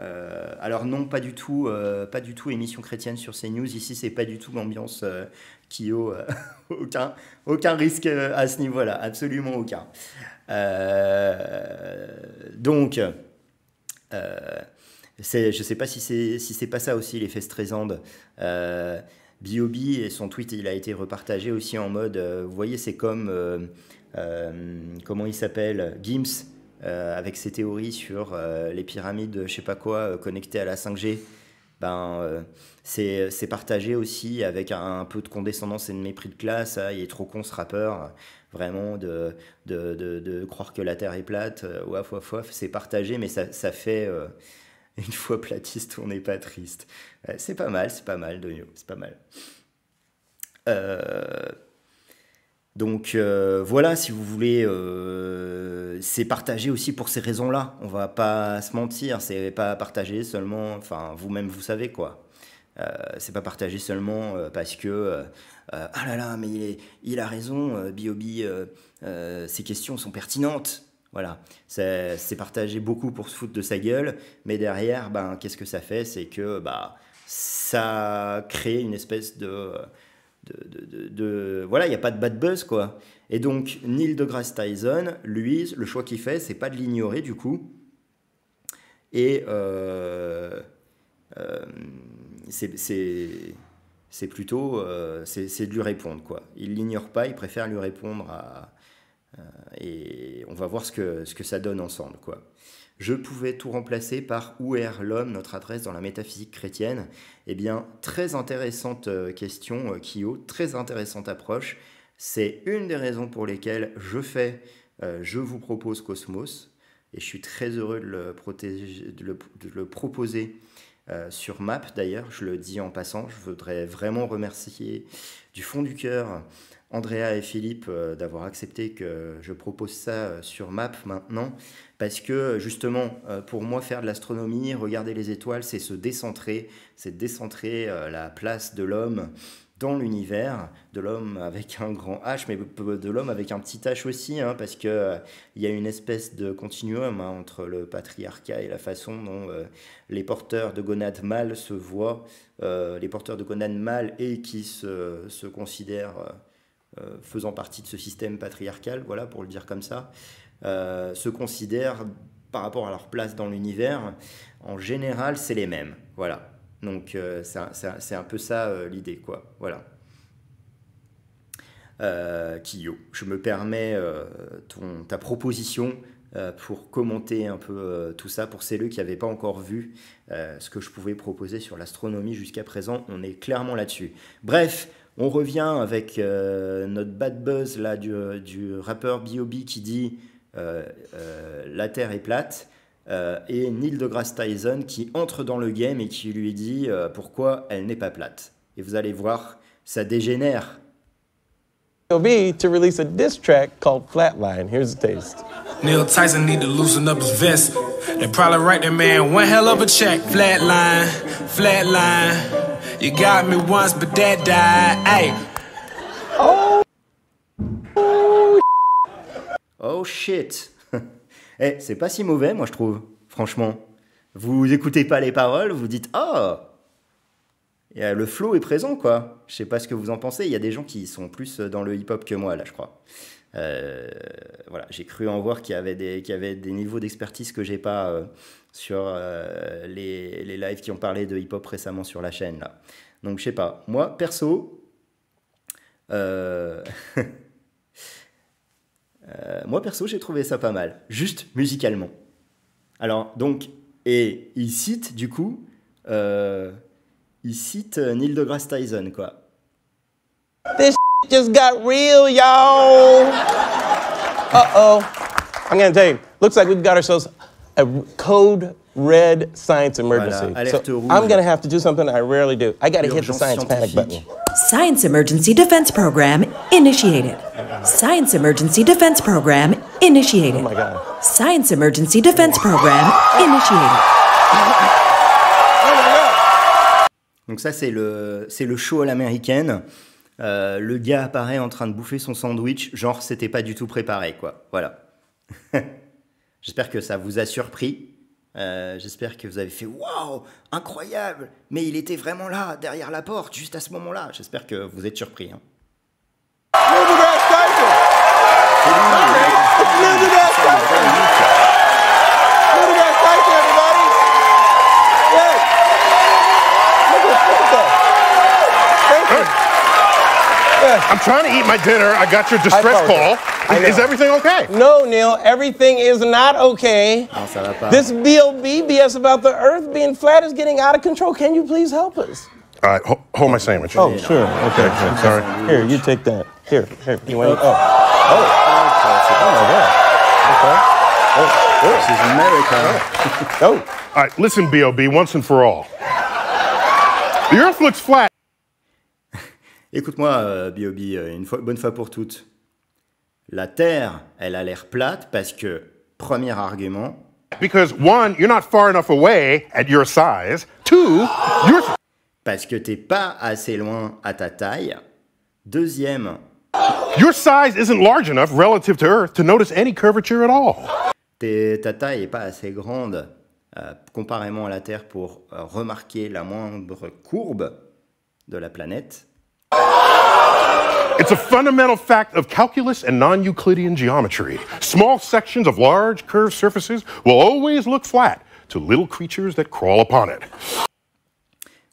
S2: euh, alors non, pas du tout, euh, pas du tout émission chrétienne sur CNews. Ici, c'est pas du tout l'ambiance qui euh, a aucun, aucun risque à ce niveau-là, absolument aucun. donc, je sais pas si c'est si c'est pas ça aussi l'effet de B.O.B. et son tweet, il a été repartagé aussi en mode, vous voyez, c'est comme comment il s'appelle, Gims euh, avec ses théories sur euh, les pyramides, je sais pas quoi, euh, connectées à la 5G, ben, c'est partagé aussi avec un, peu de condescendance et de mépris de classe. Ah, il est trop con ce rappeur, vraiment, de, de, croire que la Terre est plate. c'est partagé, mais ça, fait une fois platiste, on n'est pas triste. c'est pas mal, c'est pas mal, Donio, c'est pas mal. Euh, donc euh, voilà, si vous voulez, euh, c'est partagé aussi pour ces raisons-là. On va pas se mentir, c'est pas partagé seulement, enfin vous-même vous savez quoi. Euh, c'est pas partagé seulement parce que ah là là, mais il, a raison, Biobi, ces questions sont pertinentes. Voilà, c'est partagé beaucoup pour se foutre de sa gueule, mais derrière, ben, qu'est-ce que ça fait C'est que bah, ça crée une espèce de de, voilà, il n'y a pas de bad buzz quoi. Et donc Neil deGrasse Tyson, lui, le choix qu'il fait, c'est pas de l'ignorer du coup. Et euh, euh, c'est plutôt euh, c'est de lui répondre quoi. Il l'ignore pas, il préfère lui répondre à, et on va voir ce que ce que ça donne ensemble quoi je pouvais tout remplacer par Où est l'homme, notre adresse dans la métaphysique chrétienne. Eh bien, très intéressante euh, question, euh, Kyo, très intéressante approche. C'est une des raisons pour lesquelles je fais, euh, je vous propose Cosmos, et je suis très heureux de le proposer euh, sur MAP d'ailleurs, je le dis en passant, je voudrais vraiment remercier du fond du cœur Andrea et Philippe euh, d'avoir accepté que je propose ça euh, sur MAP maintenant, parce que justement, pour moi, faire de l'astronomie, regarder les étoiles, c'est se décentrer, c'est décentrer la place de l'homme l'univers de l'homme avec un grand H, mais de l'homme avec un petit H aussi, hein, parce que euh, il y a une espèce de continuum hein, entre le patriarcat et la façon dont euh, les porteurs de gonades mâles se voient, euh, les porteurs de gonades mâles et qui se considèrent faisant partie de ce système patriarcal, voilà, pour le dire comme ça, se considèrent par rapport à leur place dans l'univers, en général, c'est les mêmes. Voilà. Donc euh, c'est un, peu ça euh, l'idée, quoi. Voilà. Euh, je me permets ta proposition pour commenter un peu tout ça pour celles qui n'avaient pas encore vu ce que je pouvais proposer sur l'astronomie jusqu'à présent. On est clairement là-dessus. Bref, on revient avec notre bad buzz là, du, du rappeur B.O.B. qui dit La Terre est plate. Euh, et Neil deGrasse Tyson qui entre dans le game et qui lui dit euh, pourquoi elle n'est pas plate. Et vous allez voir, ça dégénère. Be to release a diss track called Flatline. Here's the taste.
S1: Neil Tyson need to loosen up his vest. They probably write that man one hell of a check. Flatline, flatline. You got me once, but that died. Hey. Oh.
S2: Oh shit. Eh, c'est pas si mauvais, moi je trouve, franchement. Vous écoutez pas les paroles, vous dites Oh et, euh, Le flow est présent, quoi. Je sais pas ce que vous en pensez. Il y a des gens qui sont plus euh, dans le hip-hop que moi, là, je crois. Euh, voilà, j'ai cru en voir qu'il y avait des, niveaux d'expertise que j'ai pas sur les, les lives qui ont parlé de hip-hop récemment sur la chaîne, là. Donc, je sais pas. Moi, perso, Euh, moi perso, j'ai trouvé ça pas mal, juste musicalement. Alors, donc, et il cite du coup, euh, il cite euh, Neil deGrasse Tyson, quoi.
S3: This just got real, y'all. Uh oh. I'm gonna tell you, looks like we've got ourselves a code red science emergency. Voilà, so rouge. I'm going to have to do something I rarely do. I got to hit the science panic button.
S1: Science
S2: Emergency Defense Program initiated. Science Emergency Defense Program initiated. Oh my God. Science Emergency Defense Program initiated. Donc ça c'est le c'est le show à l'américaine. Euh, le gars apparaît en train de bouffer son sandwich, genre c'était pas du tout préparé quoi. Voilà. J'espère que ça vous a surpris. Euh, j'espère que vous avez fait waouh, incroyable, mais il était vraiment là, derrière la porte, juste à ce moment-là. J'espère que vous êtes surpris. Hein.
S3: I'm trying to eat my dinner. I got your distress call. Is everything okay? No, Neil, everything is not okay. I'll This BLB BS about the earth being flat is getting out of control. Can you please help us? All right, hold, hold my sandwich. Oh, sure. Okay, okay, sorry. Here, you take that. Here, here. You want? Oh, oh, oh my God. Okay. Oh, this is America. oh. oh. All right, listen, B.O.B.,
S2: once and for all. The earth looks flat. Écoute-moi, B.O.B., euh, euh, une fois, bonne fois pour toutes. La Terre, elle a l'air plate parce que, premier argument. Parce que t'es pas assez loin à ta taille. Deuxième. Your size isn't large enough relative to Earth to notice any
S3: curvature at all.
S2: Ta taille est pas assez grande euh, comparément à la Terre pour euh, remarquer la moindre courbe de la planète. It's a fundamental fact of calculus and non Euclidean geometry. Small
S3: sections of large curved surfaces will always look flat to little creatures that crawl upon
S2: it.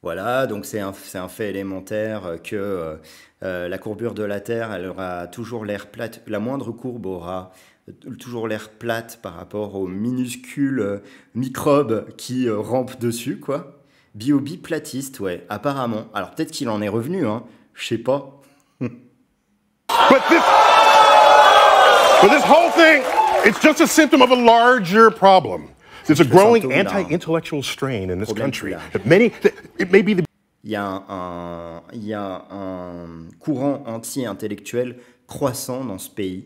S2: Voilà, donc c'est un, un, fait élémentaire que euh, euh, la courbure de la Terre, elle aura toujours l'air plate, la moindre courbe aura euh, toujours l'air plate par rapport aux minuscules microbes qui euh, rampent dessus, quoi. Biobi platiste, ouais, apparemment. Alors peut-être qu'il en est revenu, hein, je sais pas, But this whole thing,
S3: it's just a symptom of a larger problem. There's a growing anti-intellectual strain in this country. Many, it may be the
S2: il y a un, un, il y a un courant anti-intellectuel croissant dans ce pays.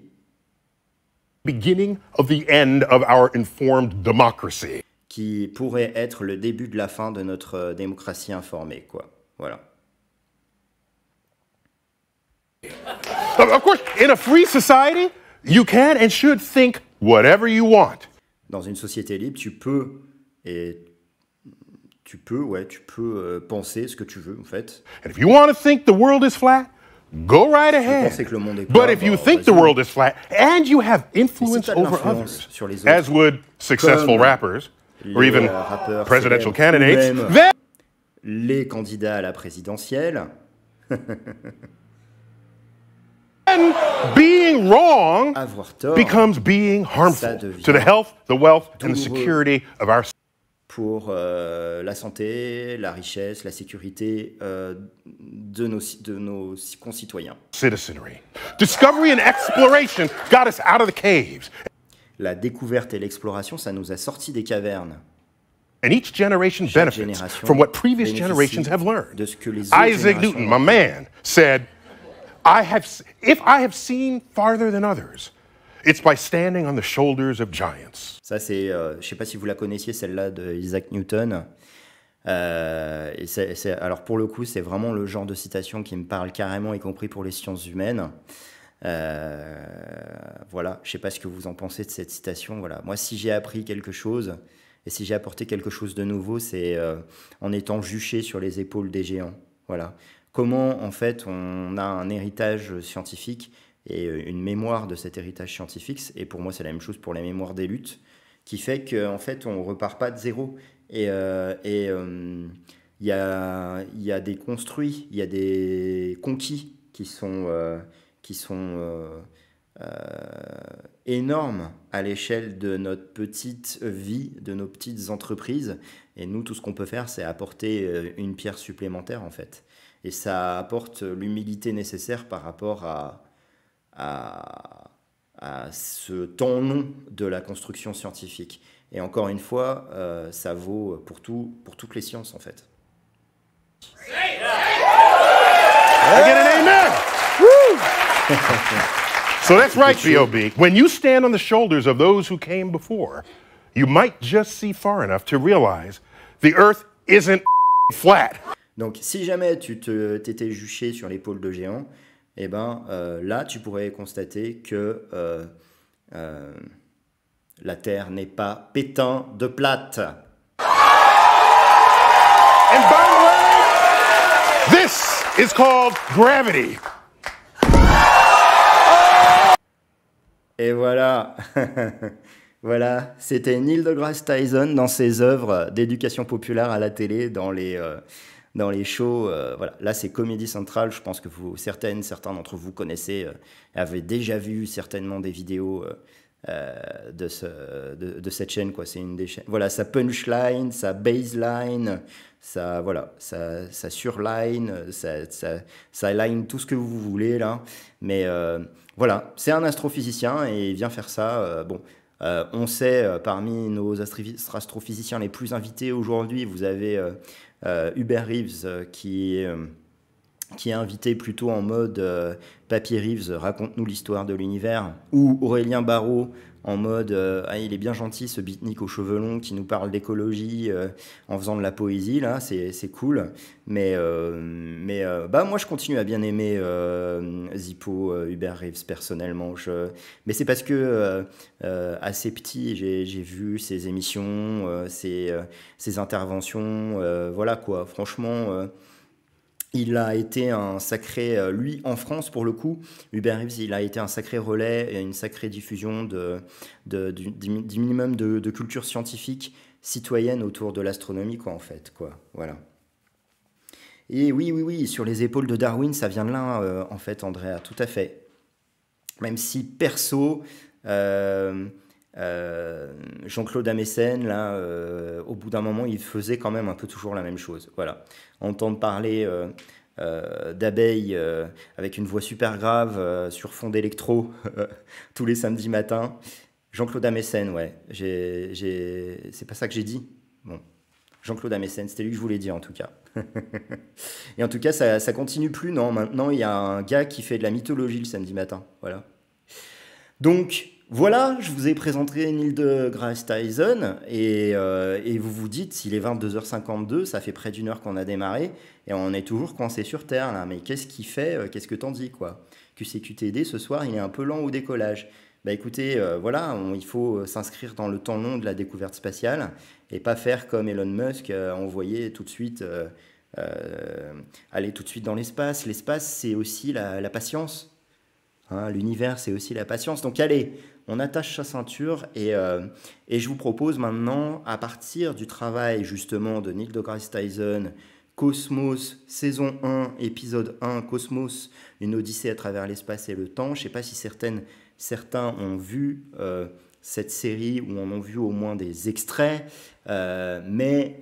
S2: Beginning of the end of our informed democracy. Qui pourrait être le début de la fin de notre démocratie informée, quoi. Voilà. Of course, in a free society, You can and should think whatever you want. Dans une société libre, tu peux et tu peux, ouais, tu peux euh, penser ce que tu veux en fait. And if you want to think the world is flat,
S3: go right ahead. Si plat, but if you think the world is flat and you have influence over others, autres, as would successful rappers or even rappeurs, presidential candidates,
S2: les candidats à la présidentielle.
S3: And being wrong becomes being harmful to the health, the wealth,
S2: and the security of our pour euh, la santé, la richesse, la sécurité euh, de, nos, concitoyens. Citizenry. Discovery and exploration got us out of the caves. La découverte et l'exploration, ça nous a sortis des cavernes. And each generation benefits from what previous generations have learned. Isaac Newton, my man, said if I have seen farther than others, It's by standing on the shoulders of giants. Ça, c'est, je euh, je sais pas si vous la connaissiez, celle-là de Isaac Newton. Euh, et alors pour le coup, c'est vraiment le genre de citation qui me parle carrément, y compris pour les sciences humaines. Euh, voilà, je ne sais pas ce que vous en pensez de cette citation. Voilà, moi, si j'ai appris quelque chose et si j'ai apporté quelque chose de nouveau, c'est en étant juché sur les épaules des géants. Voilà comment en fait on a un héritage scientifique et euh, une mémoire de cet héritage scientifique. Et pour moi, c'est la même chose pour les mémoires des luttes, qui fait qu'en fait, on repart pas de zéro. Et euh, euh, il y, a, des construits, il y a des conquis qui sont, qui sont énormes à l'échelle de notre petite vie, de nos petites entreprises. Et nous, tout ce qu'on peut faire, c'est apporter euh, une pierre supplémentaire, en fait. Et ça apporte euh, l'humilité nécessaire par rapport à, à, à, ce temps long de la construction scientifique. Et encore une fois, euh, ça vaut pour, tout, pour toutes les sciences, en fait.
S3: So that's right, B.O.B. When you stand on the shoulders
S2: of those who came before, you might just see far enough to realize The Earth isn't flat. Donc, si jamais tu t'étais juché sur l'épaule de géant, eh ben, euh, là, tu pourrais constater que euh, euh, la Terre n'est pas pétain de plate.
S1: And by
S2: way, this is called gravity. Et voilà. Voilà, c'était Neil deGrasse Tyson dans ses œuvres d'éducation populaire à la télé, dans les, euh, dans les shows. Euh, voilà. Là, c'est Comédie Centrale. Je pense que vous, certaines, certains d'entre vous connaissez, euh, avez déjà vu certainement des vidéos euh, de, ce, de, cette chaîne. Quoi. C'est une des chaînes. Voilà, sa punchline, sa baseline, ça voilà, ça surline, ça sa, line, tout ce que vous voulez là. Mais voilà, c'est un astrophysicien et il vient faire ça. bon euh, on sait, euh, parmi nos astrophysiciens les plus invités aujourd'hui, vous avez euh, Hubert Reeves qui, qui est invité plutôt en mode Papier Reeves, raconte-nous l'histoire de l'univers, ou Aurélien Barrault, en mode euh, ah, il est bien gentil ce beatnik aux cheveux longs qui nous parle d'écologie euh, en faisant de la poésie, là, c'est cool. Mais, euh, mais bah, moi, je continue à bien aimer Zippo, Hubert Reeves personnellement. Mais c'est parce que assez petit, j'ai vu ses émissions, ses interventions, voilà quoi. Franchement. Il a été un sacré, euh, lui en France pour le coup, Hubert Reeves, il a été un sacré relais et une sacrée diffusion de, du, minimum de, culture scientifique citoyenne autour de l'astronomie, quoi, en fait, quoi. Voilà. Et oui, oui, oui, sur les épaules de Darwin, ça vient de là, euh, en fait, Andrea, tout à fait. Même si, perso, euh, euh, Jean-Claude Amessen, là, euh, au bout d'un moment, il faisait quand même un peu toujours la même chose. Voilà. Entendre parler euh, d'abeilles avec une voix super grave sur fond d'électro tous les samedis matins. Jean-Claude Amessen, ouais. C'est pas ça que j'ai dit Bon. Jean-Claude Amessen, c'était lui que je voulais dire en tout cas. Et en tout cas, ça, ça continue plus, non Maintenant, il y a un gars qui fait de la mythologie le samedi matin. Voilà. Donc, voilà, je vous ai présenté une île de Grace Tyson et, euh, vous vous dites, s'il est 22h52, ça fait près d'une heure qu'on a démarré et on est toujours coincé sur Terre Mais qu'est-ce qui fait euh, Qu'est-ce que t'en dis quoi QCQTD ce soir, il est un peu lent au décollage. Bah écoutez, euh, voilà, il faut s'inscrire dans le temps long de la découverte spatiale et pas faire comme Elon Musk, envoyer tout de suite, aller tout de suite dans l'espace. L'espace, c'est aussi la, patience. Hein. L'univers, c'est aussi la patience. Donc allez, on attache sa ceinture et, euh, et je vous propose maintenant, à partir du travail justement de Neil deGrasse Tyson, Cosmos, saison 1, épisode 1, Cosmos, une odyssée à travers l'espace et le temps. Je ne sais pas si certaines, certains ont vu euh, cette série ou en ont vu au moins des extraits, euh, mais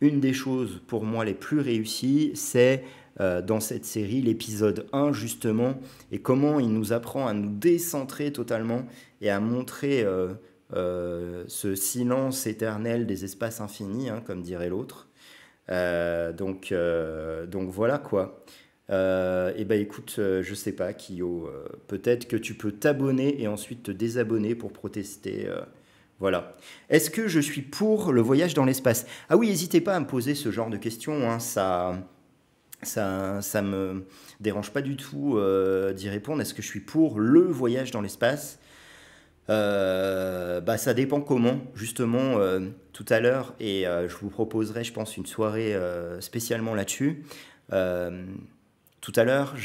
S2: une des choses pour moi les plus réussies, c'est euh, dans cette série, l'épisode 1 justement, et comment il nous apprend à nous décentrer totalement et à montrer euh, euh, ce silence éternel des espaces infinis, hein, comme dirait l'autre. donc, donc voilà quoi. Euh, et ben écoute, je sais pas, Kyo, peut-être que tu peux t'abonner et ensuite te désabonner pour protester. voilà. Est-ce que je suis pour le voyage dans l'espace Ah oui, n'hésitez pas à me poser ce genre de questions, hein, ça, ça, ça me dérange pas du tout euh, d'y répondre. Est-ce que je suis pour le voyage dans l'espace euh, bah, ça dépend comment, justement, euh, tout à l'heure, et je vous proposerai, je pense, une soirée spécialement là-dessus. tout à l'heure,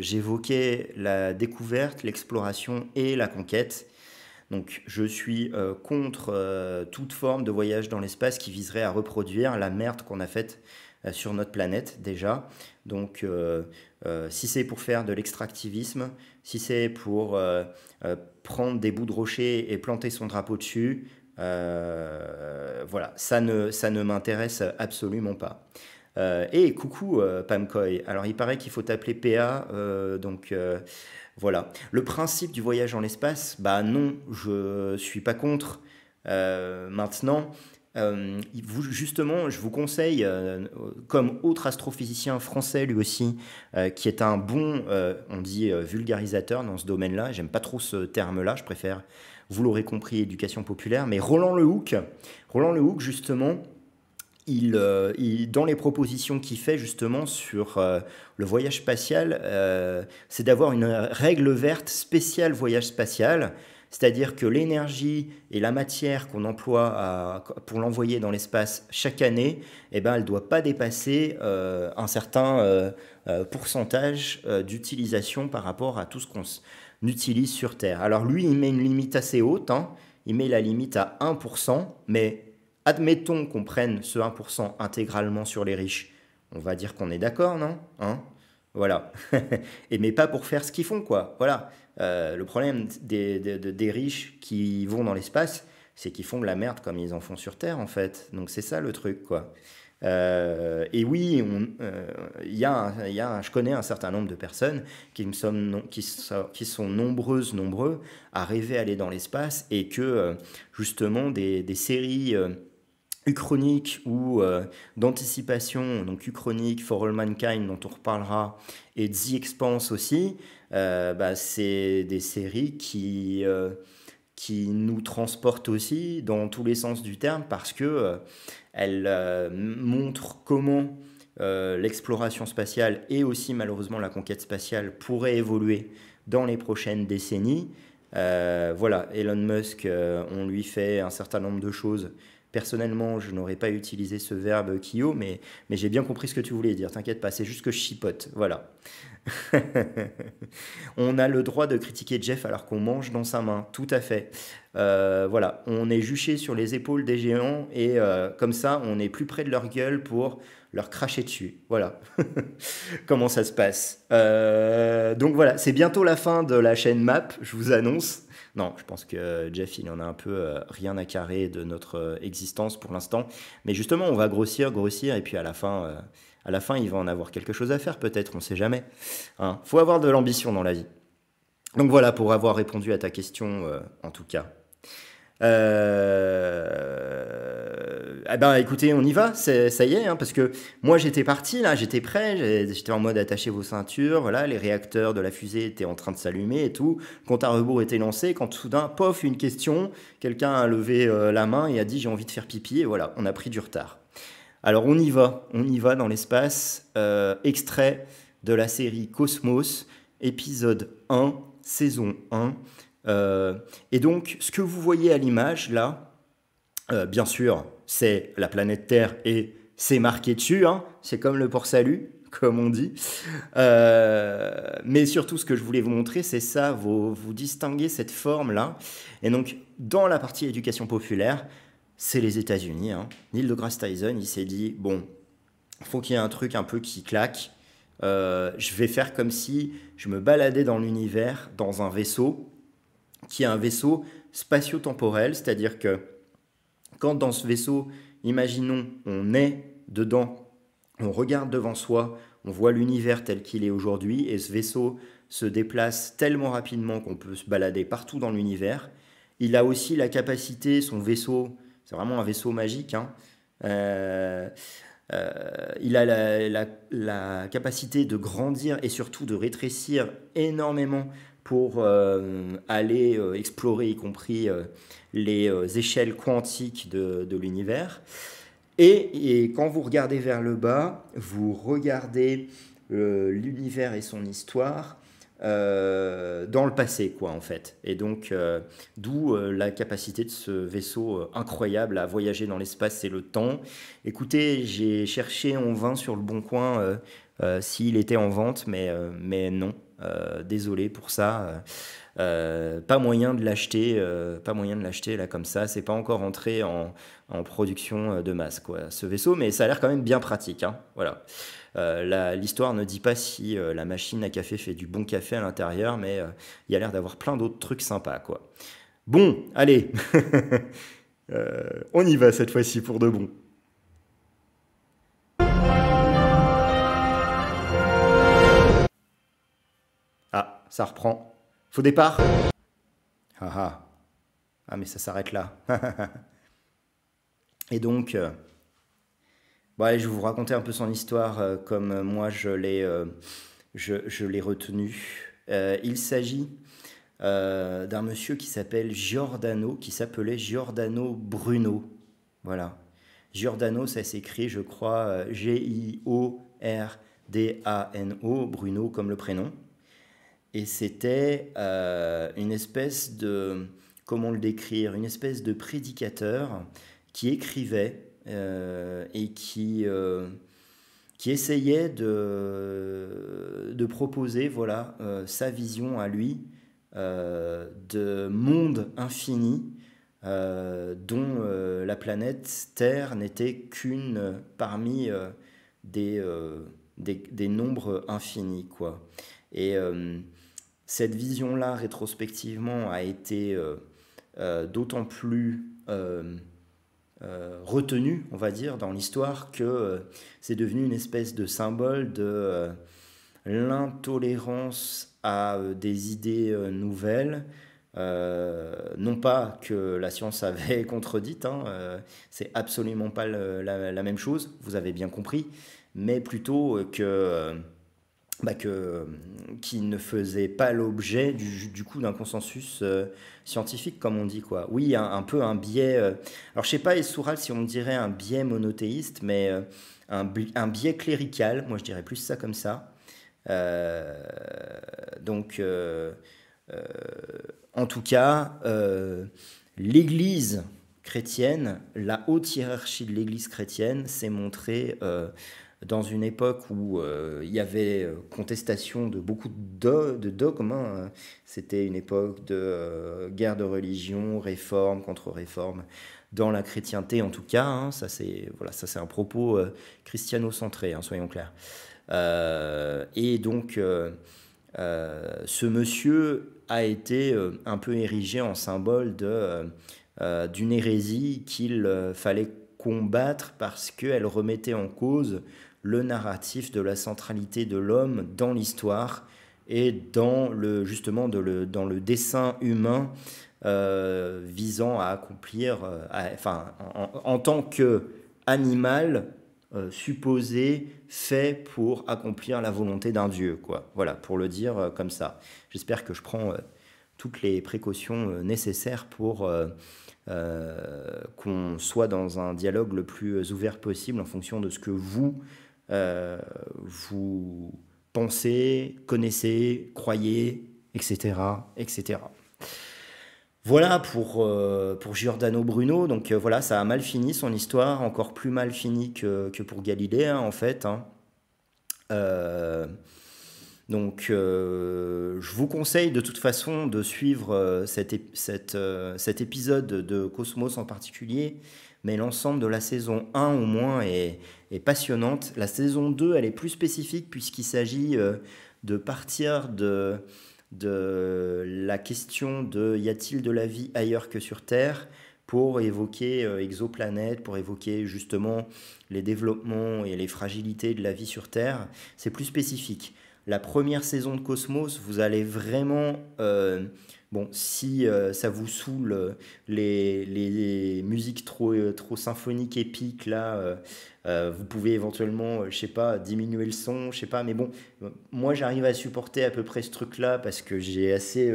S2: j'évoquais la découverte, l'exploration et la conquête. Donc je suis contre toute forme de voyage dans l'espace qui viserait à reproduire la merde qu'on a faite euh, sur notre planète déjà. Donc euh, euh, si c'est pour faire de l'extractivisme, si c'est pour prendre des bouts de rocher et planter son drapeau dessus, voilà, ça ne, ça ne m'intéresse absolument pas. et coucou Pam Pamkoy. Alors il paraît qu'il faut t'appeler PA, donc voilà. Le principe du voyage en l'espace, bah non, je suis pas contre. maintenant, euh, justement, je vous conseille, euh, comme autre astrophysicien français lui aussi, euh, qui est un bon, on dit, vulgarisateur dans ce domaine-là, j'aime pas trop ce terme-là, je préfère, vous l'aurez compris, éducation populaire, mais Roland Lehoucq, Roland Lehoucq, justement, dans les propositions qu'il fait justement sur le voyage spatial, c'est d'avoir une règle verte spéciale voyage spatial c'est-à-dire que l'énergie et la matière qu'on emploie pour l'envoyer dans l'espace chaque année, eh ben, elle ne doit pas dépasser euh, un certain euh, euh, pourcentage d'utilisation par rapport à tout ce qu'on utilise sur Terre. Alors lui, il met une limite assez haute, hein. il met la limite à 1%, mais admettons qu'on prenne ce 1% intégralement sur les riches. On va dire qu'on est d'accord, non hein Voilà. Et mais pas pour faire ce qu'ils font, quoi. Voilà. Euh, le problème des, riches qui vont dans l'espace, c'est qu'ils font de la merde comme ils en font sur Terre, en fait. Donc c'est ça le truc, quoi. Euh, et oui, euh, y a je connais un certain nombre de personnes qui, sont, qui, sont nombreuses, nombreux à rêver d'aller dans l'espace et que justement des, séries uchroniques ou d'anticipation, donc uchronique, For All Mankind dont on reparlera, et The Expanse aussi, euh, bah, c'est des séries qui, euh, qui nous transportent aussi dans tous les sens du terme parce que euh, elles montrent comment l'exploration spatiale et aussi malheureusement la conquête spatiale pourraient évoluer dans les prochaines décennies. voilà, Elon Musk, on lui fait un certain nombre de choses. Personnellement, je n'aurais pas utilisé ce verbe Kyo, mais, mais j'ai bien compris ce que tu voulais dire, t'inquiète pas, c'est juste que je chipote. Voilà. on a le droit de critiquer Jeff alors qu'on mange dans sa main, tout à fait. Euh, voilà, on est juché sur les épaules des géants et euh, comme ça, on est plus près de leur gueule pour leur cracher dessus. Voilà comment ça se passe. Euh, donc voilà, c'est bientôt la fin de la chaîne Map, je vous annonce. Non, je pense que Jeff, il en a un peu rien à carrer de notre existence pour l'instant. Mais justement, on va grossir, grossir, et puis à la fin, à la fin, il va en avoir quelque chose à faire, peut-être, on ne sait jamais. Il hein. Faut avoir de l'ambition dans la vie. Donc voilà pour avoir répondu à ta question, euh, en tout cas. Euh, eh ben, écoutez, on y va, ça y est, hein, parce que moi j'étais parti là, j'étais prêt, j'étais en mode attacher vos ceintures, voilà, les réacteurs de la fusée étaient en train de s'allumer et tout, compte à rebours était lancé, quand soudain, pof, une question, quelqu'un a levé euh, la main et a dit j'ai envie de faire pipi, et voilà, on a pris du retard. Alors on y va, on y va dans l'espace. Euh, extrait de la série Cosmos, épisode 1, saison 1. Euh, et donc ce que vous voyez à l'image là, euh, bien sûr, c'est la planète Terre et c'est marqué dessus, hein. c'est comme le port salut, comme on dit. mais surtout, ce que je voulais vous montrer, c'est ça, vous, vous distinguez cette forme-là. Et donc, dans la partie éducation populaire, c'est les États-Unis. Hein. Neil deGrasse Tyson, il s'est dit bon, faut qu'il y ait un truc un peu qui claque. Euh, je vais faire comme si je me baladais dans l'univers, dans un vaisseau, qui est un vaisseau spatio-temporel, c'est-à-dire que quand dans ce vaisseau, imaginons, on est dedans, on regarde devant soi, on voit l'univers tel qu'il est aujourd'hui, et ce vaisseau se déplace tellement rapidement qu'on peut se balader partout dans l'univers. Il a aussi la capacité, son vaisseau, c'est vraiment un vaisseau magique. Hein. Euh, euh, il a la, capacité de grandir et surtout de rétrécir énormément pour euh, aller explorer, y compris les échelles quantiques de, l'univers. et, quand vous regardez vers le bas, vous regardez l'univers et son histoire euh, dans le passé, quoi, en fait. Et donc, euh, d'où euh, la capacité de ce vaisseau incroyable à voyager dans l'espace et le temps. Écoutez, j'ai cherché en vain sur le bon coin euh, s'il était en vente, mais, euh, mais non. Euh, désolé pour ça. pas moyen de l'acheter, pas moyen de l'acheter là comme ça. C'est pas encore entré en, production de masse quoi, ce vaisseau, mais ça a l'air quand même bien pratique. Hein. voilà. L'histoire ne dit pas si la machine à café fait du bon café à l'intérieur, mais il y a l'air d'avoir plein d'autres trucs sympas quoi. Bon, allez, on y va cette fois-ci pour de bon. ça reprend. Faux départ Ah ah. Ah mais ça s'arrête là. Et donc, euh, je vais vous raconter un peu son histoire euh, comme euh, moi je l'ai, je, je l'ai retenue. il s'agit d'un monsieur qui s'appelle Giordano, qui s'appelait Giordano Bruno. Voilà. Giordano, ça s'écrit, je crois, G-I-O-R-D-A-N-O, Bruno comme le prénom. Et c'était euh, une espèce de, comment le décrire, une espèce de prédicateur qui écrivait euh, et qui, euh, qui essayait de, de proposer voilà, sa vision à lui de monde infini dont la planète Terre n'était qu'une parmi des, des, des, nombres infinis. Quoi. Et cette vision-là, rétrospectivement, a été euh, euh, d'autant plus euh, retenue, on va dire, dans l'histoire, que c'est devenu une espèce de symbole de l'intolérance à des idées nouvelles. non pas que la science avait contredite, hein, c'est absolument pas la, même chose, vous avez bien compris, mais plutôt que bah, que, qui ne faisait pas l'objet du, du, coup d'un consensus euh, scientifique, comme on dit. quoi. Oui, un, peu un biais. Euh, alors, je sais pas, Essoural, si on dirait un biais monothéiste, mais euh, un, un, biais clérical, moi je dirais plus ça comme ça. donc, en tout cas, l'Église chrétienne, la haute hiérarchie de l'Église chrétienne s'est montrée dans une époque où euh, il y avait euh, contestation de beaucoup de, de dogmes. Hein. C'était une époque de euh, guerre de religion, réforme contre réforme, dans la chrétienté en tout cas. Hein. Ça, c'est voilà, ça, c'est un propos christiano-centré, hein, soyons clairs. et donc, ce monsieur a été un peu érigé en symbole de, d'une hérésie qu'il fallait combattre parce qu'elle remettait en cause le narratif de la centralité de l'homme dans l'histoire et dans le, justement de dans le dessin humain euh, visant à accomplir, euh, enfin, en, tant que animal euh, supposé, fait pour accomplir la volonté d'un dieu, quoi. Voilà, pour le dire comme ça. J'espère que je prends toutes les précautions nécessaires pour qu'on soit dans un dialogue le plus ouvert possible en fonction de ce que vous euh, vous pensez, connaissez, croyez, etc. etc. Voilà pour, euh, pour Giordano Bruno. Donc euh, voilà, ça a mal fini son histoire, encore plus mal fini que, pour Galilée, hein, en fait. Hein. donc je vous conseille de toute façon de suivre cet épisode de Cosmos en particulier mais l'ensemble de la saison 1 au moins est, est, passionnante. La saison 2, elle est plus spécifique puisqu'il s'agit euh, de partir de, de la question de y a-t-il de la vie ailleurs que sur Terre pour évoquer euh, exoplanètes, pour évoquer justement les développements et les fragilités de la vie sur Terre. C'est plus spécifique. La première saison de Cosmos, vous allez vraiment... Euh, Bon, si euh, ça vous saoule euh, les, musiques trop, euh, trop symphoniques, épiques, là, vous pouvez éventuellement, je sais pas, diminuer le son, je sais pas. Mais bon, moi j'arrive à supporter à peu près ce truc-là parce que j'ai assez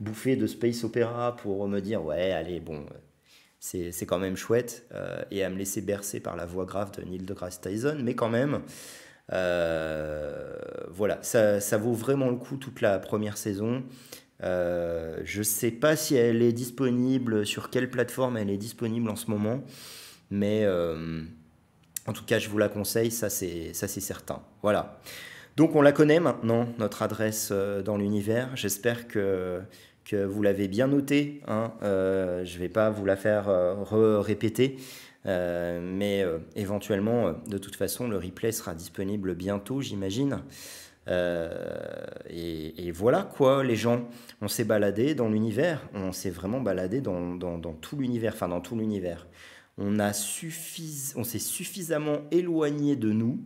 S2: bouffé de space Opera pour me dire, ouais, allez, bon c'est quand même chouette et à me laisser bercer par la voix grave de Neil deGrasse Tyson, mais quand même, voilà, ça, ça, vaut vraiment le coup toute la première saison. Euh, je ne sais pas si elle est disponible, sur quelle plateforme elle est disponible en ce moment, mais euh, en tout cas, je vous la conseille, ça c'est certain. Voilà. Donc on la connaît maintenant, notre adresse euh, dans l'univers. J'espère que, vous l'avez bien noté hein. je ne vais pas vous la faire répéter. mais éventuellement, de toute façon, le replay sera disponible bientôt, j'imagine. Euh, et, voilà quoi, les gens. On s'est baladé dans l'univers. On s'est vraiment baladé dans, tout l'univers. Enfin, dans tout l'univers. On, a on s'est suffisamment éloigné de nous.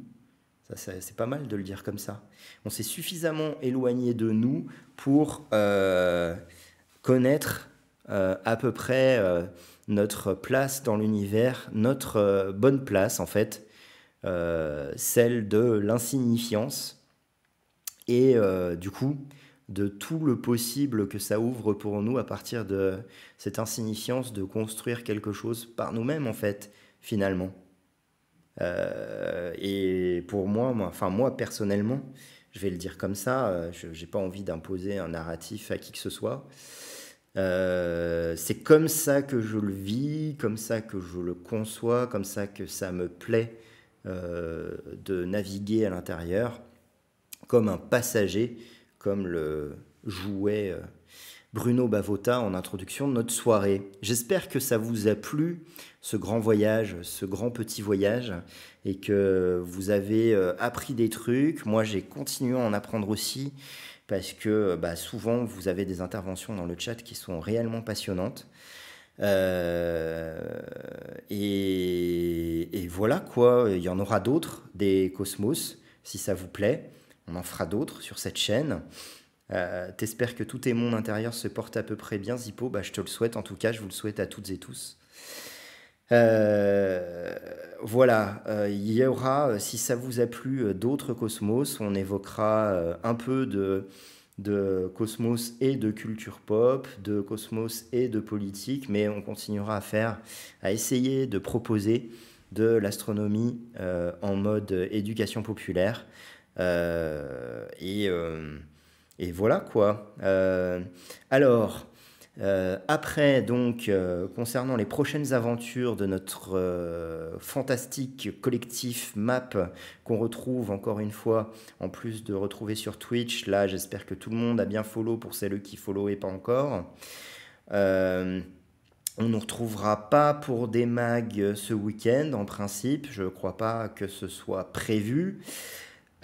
S2: c'est pas mal de le dire comme ça. On s'est suffisamment éloigné de nous pour euh, connaître euh, à peu près notre place dans l'univers, notre bonne place en fait, celle de l'insignifiance et euh, du coup de tout le possible que ça ouvre pour nous à partir de cette insignifiance de construire quelque chose par nous-mêmes en fait finalement. Euh, et pour moi, enfin moi personnellement, je vais le dire comme ça, euh, je n'ai pas envie d'imposer un narratif à qui que ce soit. c'est comme ça que je le vis, comme ça que je le conçois, comme ça que ça me plaît de naviguer à l'intérieur comme un passager, comme le jouait euh, Bruno Bavota en introduction de notre soirée. J'espère que ça vous a plu, ce grand voyage, ce grand petit voyage, et que vous avez euh, appris des trucs. Moi, j'ai continué à en apprendre aussi, parce que bah, souvent, vous avez des interventions dans le chat qui sont réellement passionnantes. Euh, et, voilà quoi, il y en aura d'autres des Cosmos, si ça vous plaît. On en fera d'autres sur cette chaîne. Euh, t'espères que tout tes mondes intérieurs se portent à peu près bien, Zippo bah, Je te le souhaite, en tout cas, je vous le souhaite à toutes et tous. Euh, voilà, euh, il y aura, si ça vous a plu, d'autres cosmos. On évoquera un peu de, de cosmos et de culture pop, de cosmos et de politique, mais on continuera à faire, à essayer de proposer de l'astronomie en mode éducation populaire. Euh, euh, et, voilà quoi. Euh, alors, après, donc, concernant les prochaines aventures de notre fantastique collectif MAP, qu'on retrouve encore une fois, en plus de retrouver sur Twitch, là, j'espère que tout le monde a bien follow pour celles qui follow et pas encore. on ne retrouvera pas pour des mags ce week-end, en principe. Je ne crois pas que ce soit prévu.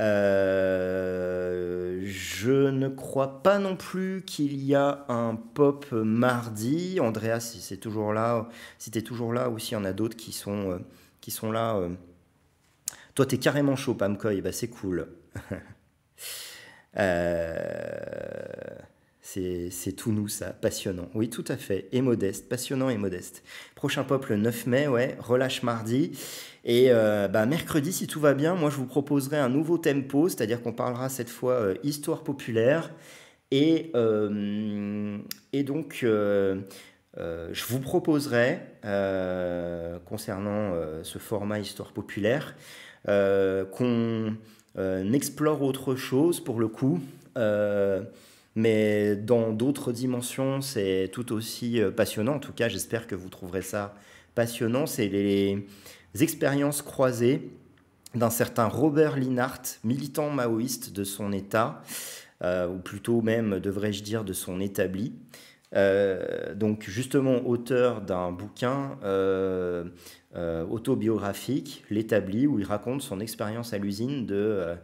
S2: Euh, je ne crois pas non plus qu'il y a un pop mardi. Andrea, si c'est toujours là, si t'es toujours là, ou s'il y en a d'autres qui sont, euh, qui sont là. Euh. Toi, t'es carrément chaud, Pamkoy, bah c'est cool. C'est tout nous, ça, passionnant. Oui, tout à fait. Et modeste, passionnant et modeste. Prochain pop le 9 mai, ouais, relâche mardi. Et euh, bah, mercredi, si tout va bien, moi je vous proposerai un nouveau tempo, c'est-à-dire qu'on parlera cette fois euh, histoire populaire. Et, euh, et donc, je vous proposerai, concernant ce format histoire populaire, qu'on explore autre chose pour le coup. Mais dans d'autres dimensions, c'est tout aussi euh, passionnant. En tout cas, j'espère que vous trouverez ça passionnant. C'est les, expériences croisées d'un certain Robert Linhart, militant maoïste de son État, euh, ou plutôt même, devrais-je dire, de son établi. Euh, donc justement auteur d'un bouquin autobiographique, l'établi, où il raconte son expérience à l'usine de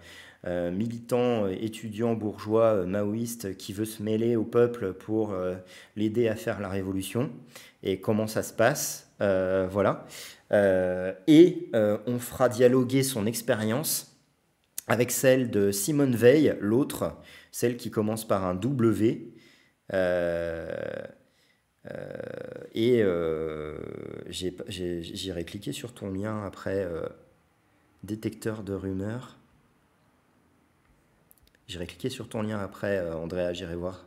S2: euh, militant, euh, étudiant, bourgeois, euh, maoïste, qui veut se mêler au peuple pour l'aider à faire la révolution, et comment ça se passe. voilà. et on fera dialoguer son expérience avec celle de Simone Veil, l'autre, celle qui commence par un W. et j'irai cliquer sur ton lien après détecteur de rumeurs. J'irai cliquer sur ton lien après, euh, Andréa, j'irai voir.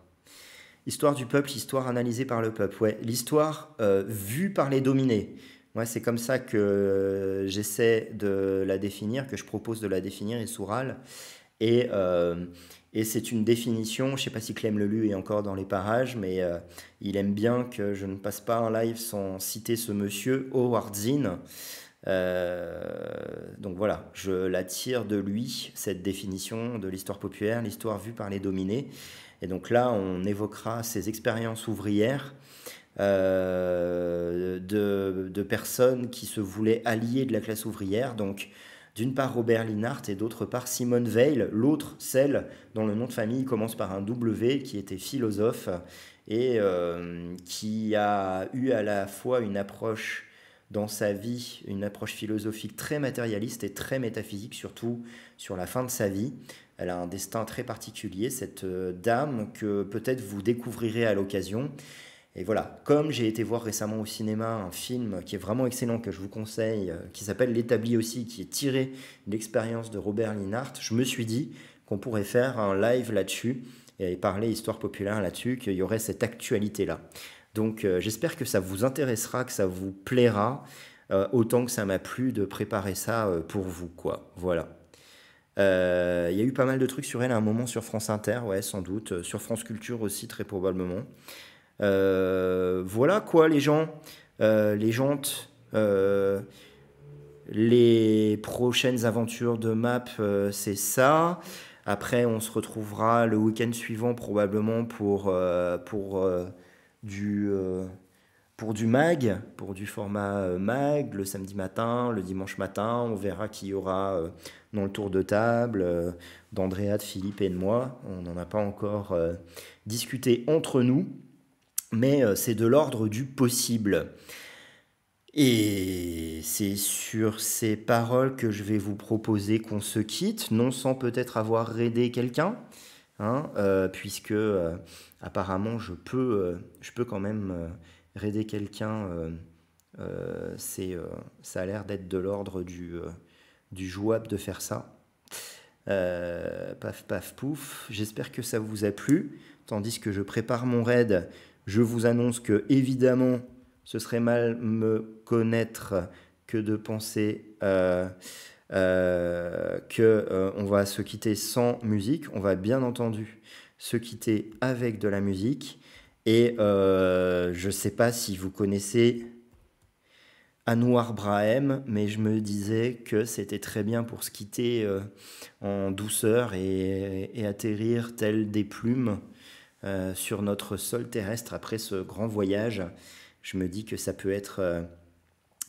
S2: Histoire du peuple, histoire analysée par le peuple. Ouais, l'histoire euh, vue par les dominés. ouais, c'est comme ça que euh, j'essaie de la définir, que je propose de la définir, Et, euh, et c'est une définition, je ne sais pas si Clem Lelu est encore dans les parages, mais il aime bien que je ne passe pas un live sans citer ce monsieur Howard Zinn, euh, donc voilà, je l'attire de lui, cette définition de l'histoire populaire, l'histoire vue par les dominés. Et donc là, on évoquera ces expériences ouvrières euh, de, personnes qui se voulaient alliées de la classe ouvrière. Donc d'une part Robert Linhart et d'autre part Simone Veil, l'autre, celle dont le nom de famille commence par un W, qui était philosophe et euh, qui a eu à la fois une approche dans sa vie une approche philosophique très matérialiste et très métaphysique, surtout sur la fin de sa vie. Elle a un destin très particulier, cette euh, dame, que peut-être vous découvrirez à l'occasion. Et voilà, comme j'ai été voir récemment au cinéma un film qui est vraiment excellent, que je vous conseille, euh, qui s'appelle L'établi aussi, qui est tiré de l'expérience de Robert Linhart, je me suis dit qu'on pourrait faire un live là-dessus et parler histoire populaire là-dessus, qu'il y aurait cette actualité-là. Donc euh, j'espère que ça vous intéressera, que ça vous plaira, euh, autant que ça m'a plu de préparer ça euh, pour vous, quoi. Voilà. Il y a eu pas mal de trucs sur elle à un moment sur France Inter, ouais, sans doute. Sur France Culture aussi, très probablement. voilà quoi, les gens. les jantes. les prochaines aventures de map, c'est ça. Après, on se retrouvera le week-end suivant probablement pour, pour du, euh, pour du mag, pour du format euh, mag, le samedi matin, le dimanche matin. On verra qui aura euh, dans le tour de table, d'Andréa, de Philippe et de moi. On n'en a pas encore discuté entre nous, mais c'est de l'ordre du possible. Et c'est sur ces paroles que je vais vous proposer qu'on se quitte, non sans peut-être avoir raidé quelqu'un, hein, puisque apparemment, je peux, euh, je peux quand même euh, raider quelqu'un. Euh, c'est, ça a l'air d'être de l'ordre du, du jouable de faire ça. paf, paf, pouf. J'espère que ça vous a plu. Tandis que je prépare mon raid, je vous annonce que, évidemment, ce serait mal me connaître que de penser que on va se quitter sans musique. On va bien entendu se quitter avec de la musique. Et euh, je ne sais pas si vous connaissez Anouar Brahem mais je me disais que c'était très bien pour se quitter euh, en douceur et, atterrir telle des plumes euh, sur notre sol terrestre après ce grand voyage. Je me dis que ça peut être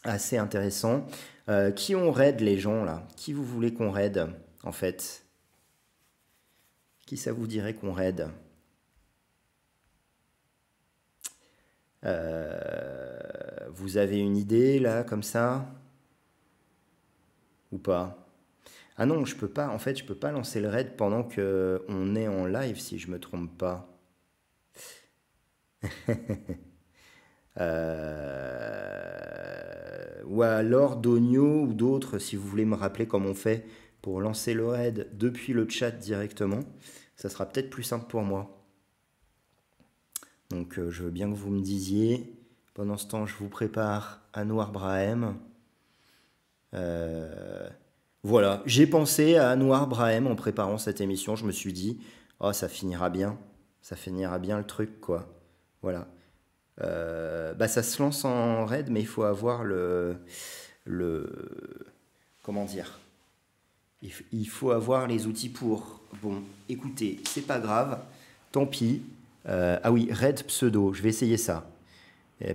S2: assez intéressant. qui on raide les gens là Qui vous voulez qu'on raide en fait ça vous dirait qu'on raid euh, Vous avez une idée là, comme ça Ou pas Ah non, je peux pas. En fait, je peux pas lancer le raid pendant que on est en live, si je me trompe pas. Euh, ou alors Donio ou d'autres, si vous voulez me rappeler comment on fait pour lancer le raid depuis le chat directement ça sera peut-être plus simple pour moi. Donc euh, je veux bien que vous me disiez. Pendant ce temps, je vous prépare Noir Brahem. Euh, voilà, j'ai pensé à Noir Brahem en préparant cette émission. Je me suis dit, oh, ça finira bien. Ça finira bien le truc, quoi. Voilà. Euh, bah, ça se lance en raid, mais il faut avoir le. le comment dire il faut avoir les outils pour. Bon, écoutez, c'est pas grave, tant pis. Euh, ah oui, Red Pseudo, je vais essayer ça.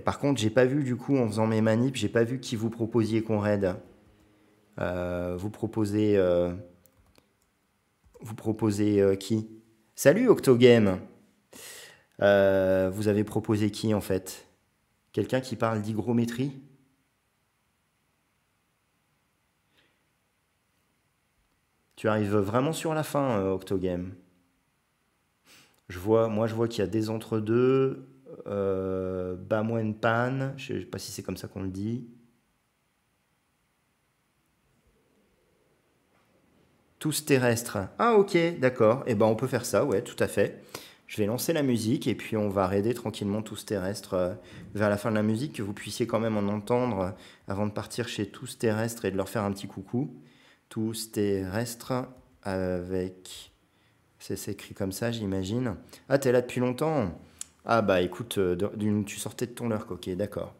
S2: par contre, j'ai pas vu du coup en faisant mes manips, j'ai pas vu qui vous proposiez qu'on raid. Euh, vous proposez. Euh, vous proposez qui Salut Octogame Vous avez proposé qui en fait Quelqu'un qui parle d'hygrométrie Tu arrives vraiment sur la fin, euh, Octogame. Je vois, moi, je vois qu'il y a des entre-deux, euh, Pan, je ne sais pas si c'est comme ça qu'on le dit. Tous terrestres. Ah ok, d'accord. eh ben on peut faire ça, ouais, tout à fait. Je vais lancer la musique et puis on va raider tranquillement tous terrestres euh, vers la fin de la musique, que vous puissiez quand même en entendre euh, avant de partir chez tous terrestres et de leur faire un petit coucou tous terrestres avec. C'est écrit comme ça, j'imagine. Ah, t'es là depuis longtemps Ah, bah écoute, euh, tu sortais de ton lurk, ok, d'accord.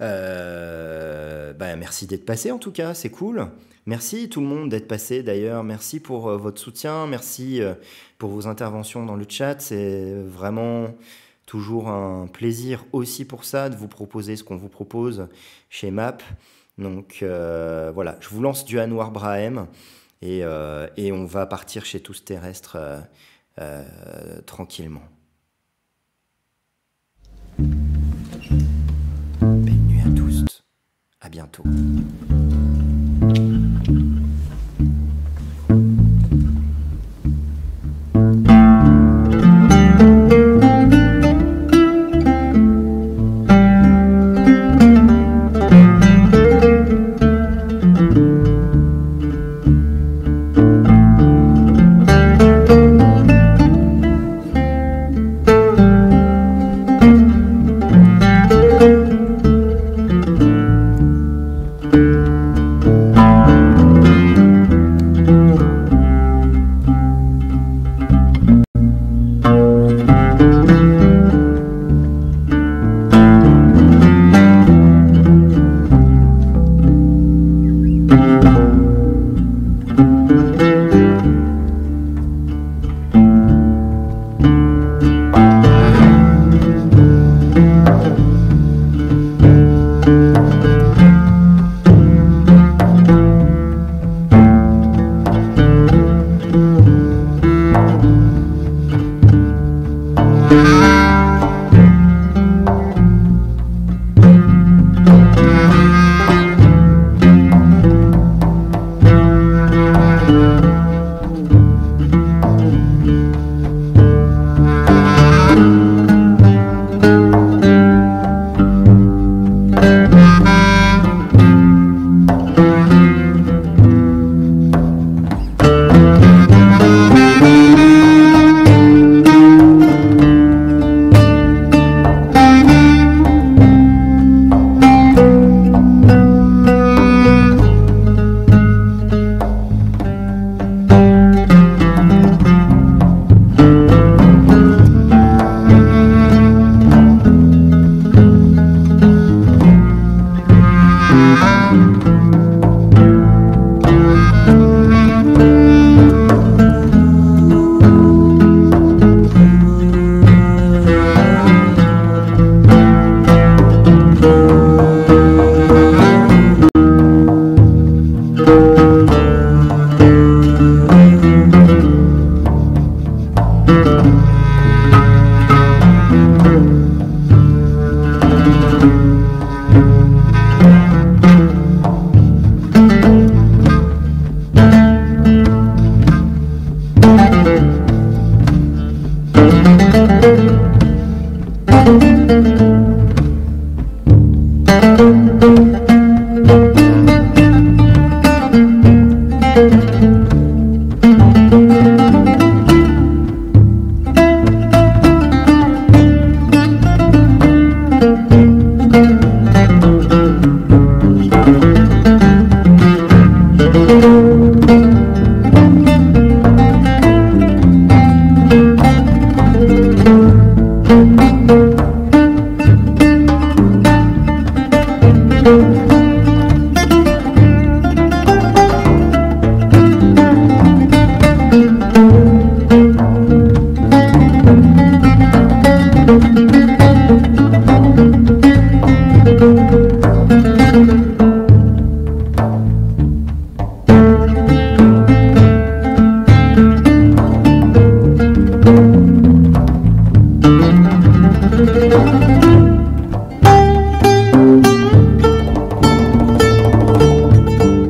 S2: Euh, bah, merci d'être passé en tout cas, c'est cool. Merci tout le monde d'être passé d'ailleurs. Merci pour euh, votre soutien, merci pour vos interventions dans le chat. C'est vraiment toujours un plaisir aussi pour ça de vous proposer ce qu'on vous propose chez MAP. Donc euh, voilà, je vous lance du Anwar Brahem, et, euh, et on va partir chez tous terrestres euh, tranquillement. Belle à tous. À bientôt.